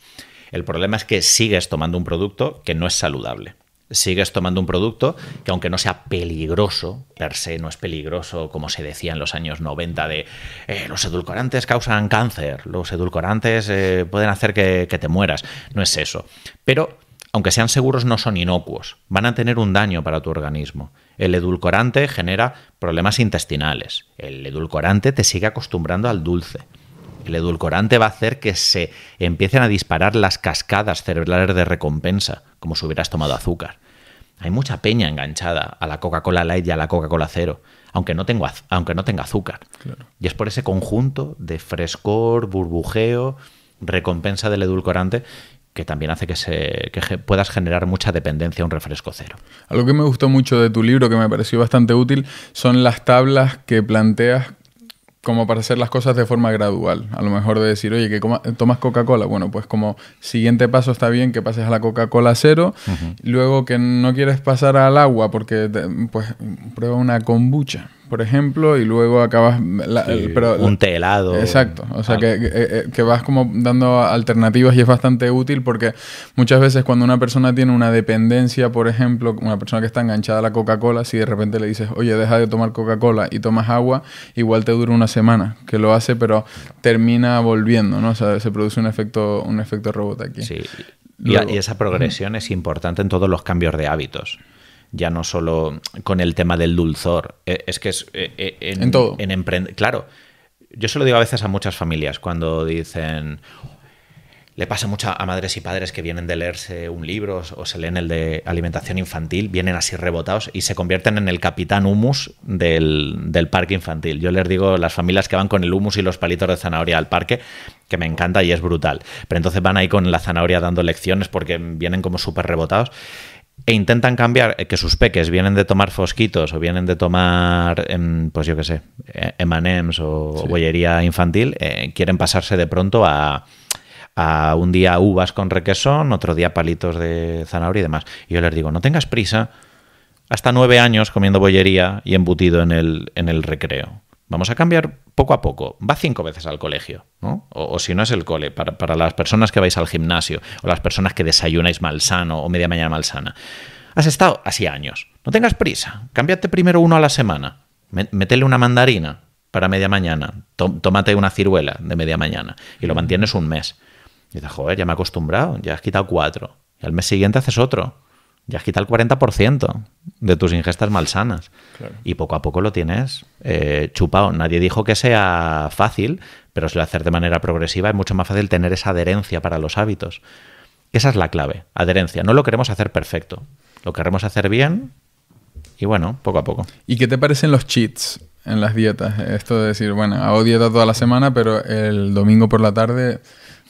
El problema es que sigues tomando un producto que no es saludable sigues tomando un producto que aunque no sea peligroso, per se no es peligroso como se decía en los años 90 de eh, los edulcorantes causan cáncer, los edulcorantes eh, pueden hacer que te mueras, no es eso. Pero aunque sean seguros, no son inocuos, van a tener un daño para tu organismo. El edulcorante genera problemas intestinales, el edulcorante te sigue acostumbrando al dulce. El edulcorante va a hacer que se empiecen a disparar las cascadas cerebrales de recompensa, como si hubieras tomado azúcar. Hay mucha peña enganchada a la Coca-Cola Light y a la Coca-Cola Cero, aunque no, aunque no tenga azúcar. Y es por ese conjunto de frescor, burbujeo, recompensa del edulcorante que también hace que, se, que puedas generar mucha dependencia a un refresco cero. Algo que me gustó mucho de tu libro, que me pareció bastante útil, son las tablas que planteas como para hacer las cosas de forma gradual. A lo mejor de decir, oye, que tomas Coca-Cola. Bueno, pues como siguiente paso está bien que pases a la Coca-Cola cero. Luego que no quieres pasar al agua porque pues prueba una kombucha por ejemplo, y luego acabas... un telado. Exacto, o sea, ah. eh, eh, que, vas como dando alternativas y es bastante útil porque muchas veces cuando una persona tiene una dependencia, por ejemplo, una persona que está enganchada a la Coca-Cola, si de repente le dices, oye, deja de tomar Coca-Cola y tomas agua, igual te dura una semana, que lo hace, pero termina volviendo, ¿no? O sea, se produce un efecto, un efecto robot aquí. Sí. y, esa progresión es importante en todos los cambios de hábitos ya no solo con el tema del dulzor, eh, es que es... Eh, eh, en, claro, yo se lo digo a veces a muchas familias cuando dicen... Le pasa mucho a madres y padres que vienen de leerse un libro o se leen el de alimentación infantil, vienen así rebotados y se convierten en el capitán humus del, del parque infantil. Yo les digo, las familias que van con el humus y los palitos de zanahoria al parque, que me encanta y es brutal. Pero entonces van ahí con la zanahoria dando lecciones porque vienen como súper rebotados e intentan cambiar eh, que sus peques vienen de tomar fosquitos o vienen de tomar, em, pues yo qué sé, eh, M&M's o bollería infantil, eh, quieren pasarse de pronto a, un día uvas con requesón, otro día palitos de zanahoria y demás. Y yo les digo, no tengas prisa, hasta nueve años comiendo bollería y embutido en el, en el recreo. Vamos a cambiar poco a poco. Va cinco veces al colegio, ¿no? O, si no es el cole, para, para, las personas que vais al gimnasio, o las personas que desayunáis malsano o media mañana malsana. Has estado así años. No tengas prisa. Cámbiate primero uno a la semana. Métele una mandarina para media mañana. Tómate una ciruela de media mañana. Y lo mantienes un mes. Y dices, joder, ya me he acostumbrado. Ya has quitado cuatro. Y al mes siguiente haces otro ya has quitado el 40% de tus ingestas malsanas. Y poco a poco lo tienes eh, chupado. Nadie dijo que sea fácil, pero si lo haces de manera progresiva es mucho más fácil tener esa adherencia para los hábitos. Esa es la clave, adherencia. No lo queremos hacer perfecto, lo queremos hacer bien y bueno, poco a poco. ¿Y qué te parecen los cheats en las dietas? Esto de decir, bueno, hago dieta toda la semana, pero el domingo por la tarde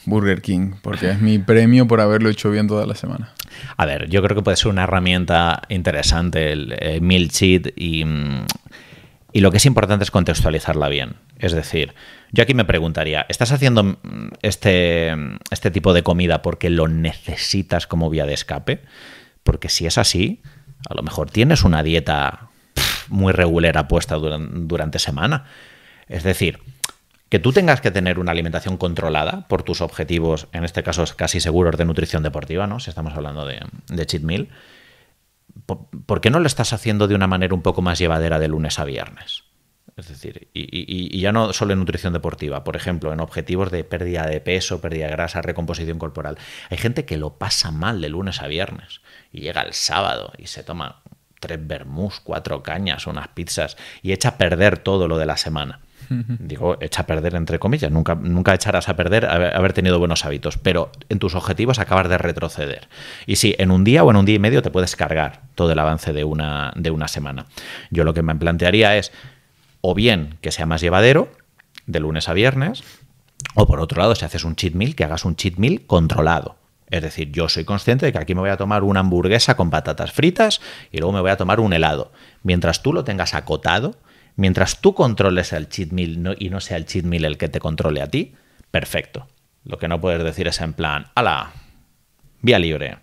Burger King, porque es mi premio por haberlo hecho bien toda la semana. A ver, yo creo que puede ser una herramienta interesante el, eh, meal cheat mm, y, lo que es importante es contextualizarla bien. Es decir, yo aquí me preguntaría, ¿estás haciendo mm, este, mm, este tipo de comida porque lo necesitas como vía de escape? Porque si es así, a lo mejor tienes una dieta muy regulera puesta durante, durante semana. Es decir, que tú tengas que tener una alimentación controlada por tus objetivos, en este caso casi seguros de nutrición deportiva, ¿no? Si estamos hablando de, cheat meal, ¿por, qué no lo estás haciendo de una manera un poco más llevadera de lunes a viernes? Es decir, y, ya no solo en nutrición deportiva, por ejemplo, en objetivos de pérdida de peso, pérdida de grasa, recomposición corporal. Hay gente que lo pasa mal de lunes a viernes y llega el sábado y se toma tres vermús, cuatro cañas, unas pizzas y echa a perder todo lo de la semana. Digo, echa a perder entre comillas, nunca, nunca echarás a perder haber tenido buenos hábitos, pero en tus objetivos acabar de retroceder. Y sí, en un día o en un día y medio te puedes cargar todo el avance de una, de una semana. Yo lo que me plantearía es, o bien que sea más llevadero, de lunes a viernes, o por otro lado, si haces un cheat meal, que hagas un cheat meal controlado. Es decir, yo soy consciente de que aquí me voy a tomar una hamburguesa con patatas fritas y luego me voy a tomar un helado. Mientras tú lo tengas acotado, mientras tú controles el cheat meal y no sea el cheat meal el que te controle a ti, perfecto. Lo que no puedes decir es en plan, ala, vía libre.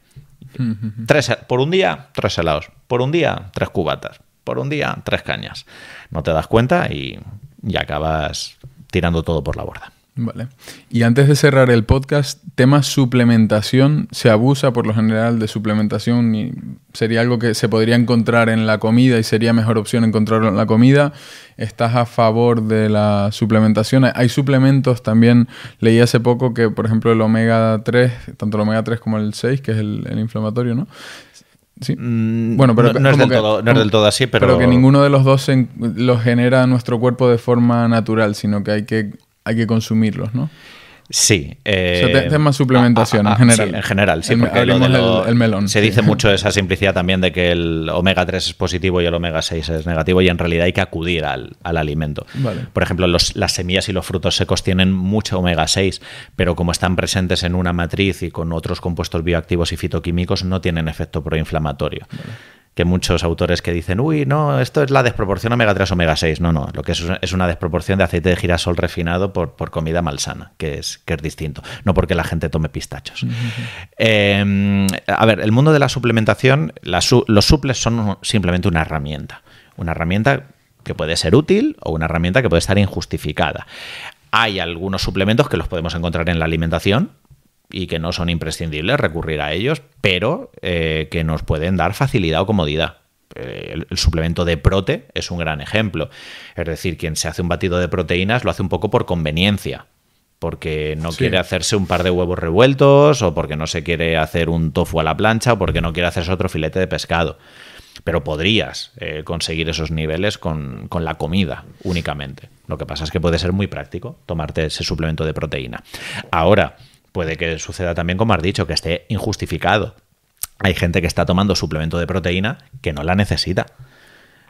por un día, tres helados. Por un día, tres cubatas. Por un día, tres cañas. No te das cuenta y, y acabas tirando todo por la borda. Vale. Y antes de cerrar el podcast, tema suplementación, ¿se abusa por lo general de suplementación? Y ¿Sería algo que se podría encontrar en la comida y sería mejor opción encontrarlo en la comida? ¿Estás a favor de la suplementación? Hay suplementos también, leí hace poco que, por ejemplo, el omega 3, tanto el omega 3 como el 6, que es el, inflamatorio, ¿no? Sí. Mm, bueno, pero no, es del todo, así, pero... Pero que ninguno de los dos lo los genera nuestro cuerpo de forma natural, sino que hay que hay que consumirlos, ¿no? Sí. o sea, suplementación en general. en general, El, melón. Se dice mucho esa simplicidad también de que el omega 3 es positivo y el omega 6 es negativo y en realidad hay que acudir al, alimento. Por ejemplo, las semillas y los frutos secos tienen mucho omega 6, pero como están presentes en una matriz y con otros compuestos bioactivos y fitoquímicos, no tienen efecto proinflamatorio que muchos autores que dicen, uy, no, esto es la desproporción omega 3 omega 6. No, no, lo que es, es una desproporción de aceite de girasol refinado por, por comida malsana, que es, que es distinto, no porque la gente tome pistachos. Eh, a ver, el mundo de la suplementación, los suples son simplemente una herramienta, una herramienta que puede ser útil o una herramienta que puede estar injustificada. Hay algunos suplementos que los podemos encontrar en la alimentación, y que no son imprescindibles recurrir a ellos, pero eh, que nos pueden dar facilidad o comodidad. Eh, el, suplemento de prote es un gran ejemplo. Es decir, quien se hace un batido de proteínas lo hace un poco por conveniencia, porque no quiere hacerse un par de huevos revueltos o porque no se quiere hacer un tofu a la plancha o porque no quiere hacerse otro filete de pescado. Pero podrías eh, conseguir esos niveles con, con la comida únicamente. Lo que pasa es que puede ser muy práctico tomarte ese suplemento de proteína. Ahora, puede que suceda también, como has dicho, que esté injustificado. Hay gente que está tomando suplemento de proteína que no la necesita.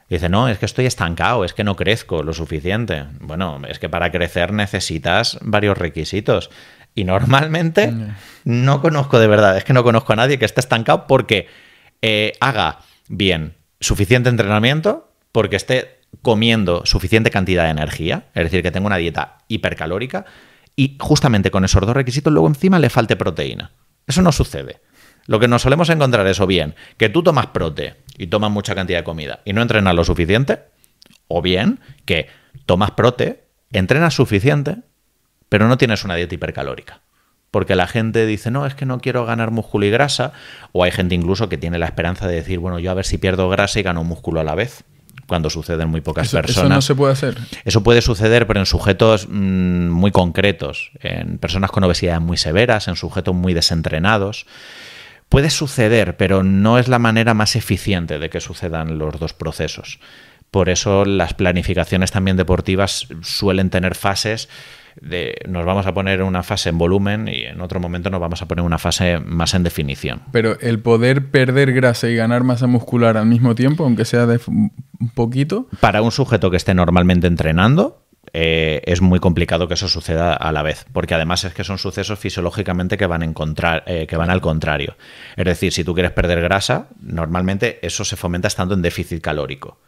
dice, no, es que estoy estancado, es que no crezco lo suficiente. Bueno, es que para crecer necesitas varios requisitos. Y normalmente mm. no, conozco de verdad, es que no conozco a nadie que esté estancado porque eh, haga bien suficiente entrenamiento, porque esté comiendo suficiente cantidad de energía, es decir, que tenga una dieta hipercalórica y justamente con esos dos requisitos luego encima le falte proteína. Eso no sucede. Lo que nos solemos encontrar es o bien que tú tomas prote y tomas mucha cantidad de comida y no entrenas lo suficiente, o bien que tomas prote, entrenas suficiente, pero no tienes una dieta hipercalórica. Porque la gente dice, no, es que no quiero ganar músculo y grasa, o hay gente incluso que tiene la esperanza de decir, bueno, yo a ver si pierdo grasa y gano músculo a la vez cuando suceden muy pocas personas. Eso no se puede hacer. Eso puede suceder, pero en sujetos mm, muy concretos, en personas con obesidad muy severas, en sujetos muy desentrenados. Puede suceder, pero no es la manera más eficiente de que sucedan los dos procesos. Por eso las planificaciones también deportivas suelen tener fases nos vamos a poner una fase en volumen y en otro momento nos vamos a poner una fase más en definición. Pero el poder perder grasa y ganar masa muscular al mismo tiempo, aunque sea de un poquito. Para un sujeto que esté normalmente entrenando, eh, es muy complicado que eso suceda a la vez, porque además es que son sucesos fisiológicamente que van, eh, que van al contrario. Es decir, si tú quieres perder grasa, normalmente eso se fomenta estando en déficit calórico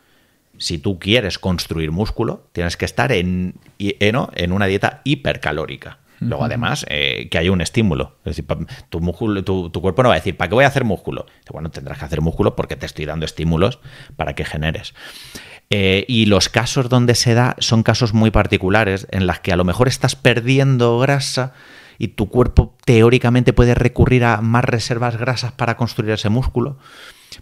si tú quieres construir músculo, tienes que estar en, eh, en una dieta hipercalórica. Luego, además, eh, que haya un estímulo. Es decir, tu, cuerpo no va a decir, ¿para qué voy a hacer músculo? Bueno, tendrás que hacer músculo porque te estoy dando estímulos para que generes. Eh, y los casos donde se da son casos muy particulares en las que a lo mejor estás perdiendo grasa y tu cuerpo teóricamente puede recurrir a más reservas grasas para construir ese músculo.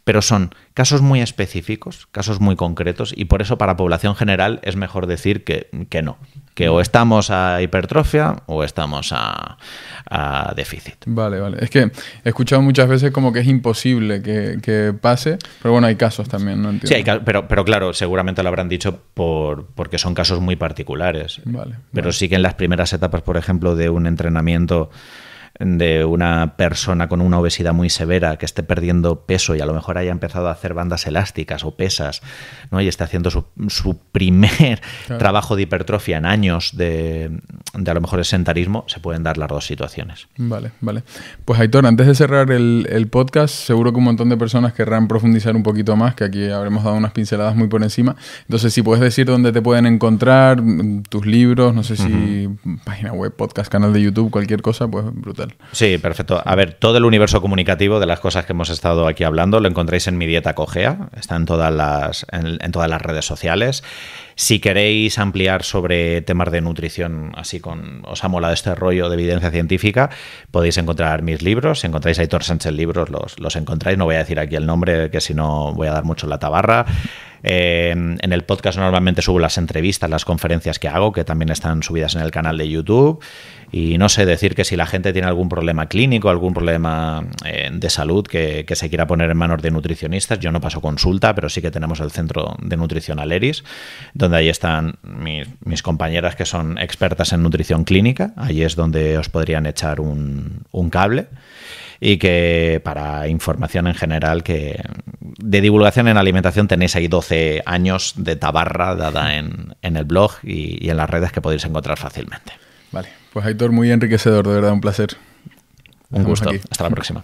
Pero son casos muy específicos, casos muy concretos, y por eso para población general es mejor decir que, que no, que o estamos a hipertrofia o estamos a, déficit. Vale, vale. Es que he escuchado muchas veces como que es imposible que, pase, pero bueno, hay casos también, ¿no? Entiendo. Sí, pero, pero claro, seguramente lo habrán dicho porque son casos muy particulares. Vale. Pero sí que en las primeras etapas, por ejemplo, de un entrenamiento de una persona con una obesidad muy severa que esté perdiendo peso y a lo mejor haya empezado a hacer bandas elásticas o pesas, ¿no? Y esté haciendo su, su primer trabajo de hipertrofia en años de, a lo mejor el sentarismo, se pueden dar las dos situaciones. Vale, vale. Pues Aitor, antes de cerrar el, podcast, seguro que un montón de personas querrán profundizar un poquito más, que aquí habremos dado unas pinceladas muy por encima. Entonces, si puedes decir dónde te pueden encontrar, mm, tus libros, no sé si página web, podcast, canal de YouTube, cualquier cosa, pues brutal. Sí, perfecto. A ver, todo el universo comunicativo de las cosas que hemos estado aquí hablando lo encontráis en mi dieta cogea, está en todas las, en todas las redes sociales. Si queréis ampliar sobre temas de nutrición, así con os ha molado este rollo de evidencia científica, podéis encontrar mis libros. Si encontráis a Aitor Sánchez Libros, los, encontráis. No voy a decir aquí el nombre, que si no voy a dar mucho la tabarra. Eh, en el podcast normalmente subo las entrevistas, las conferencias que hago, que también están subidas en el canal de YouTube. Y no sé decir que si la gente tiene algún problema clínico, algún problema eh, de salud que, se quiera poner en manos de nutricionistas, yo no paso consulta, pero sí que tenemos el centro de nutrición Aleris, donde ahí están mis, compañeras que son expertas en nutrición clínica. Ahí es donde os podrían echar un, cable. Y que para información en general, que de divulgación en alimentación tenéis ahí 12 años de tabarra dada en, el blog y, en las redes que podéis encontrar fácilmente. Vale, pues Aitor, muy enriquecedor, de verdad, un placer. Un gusto. Hasta la próxima.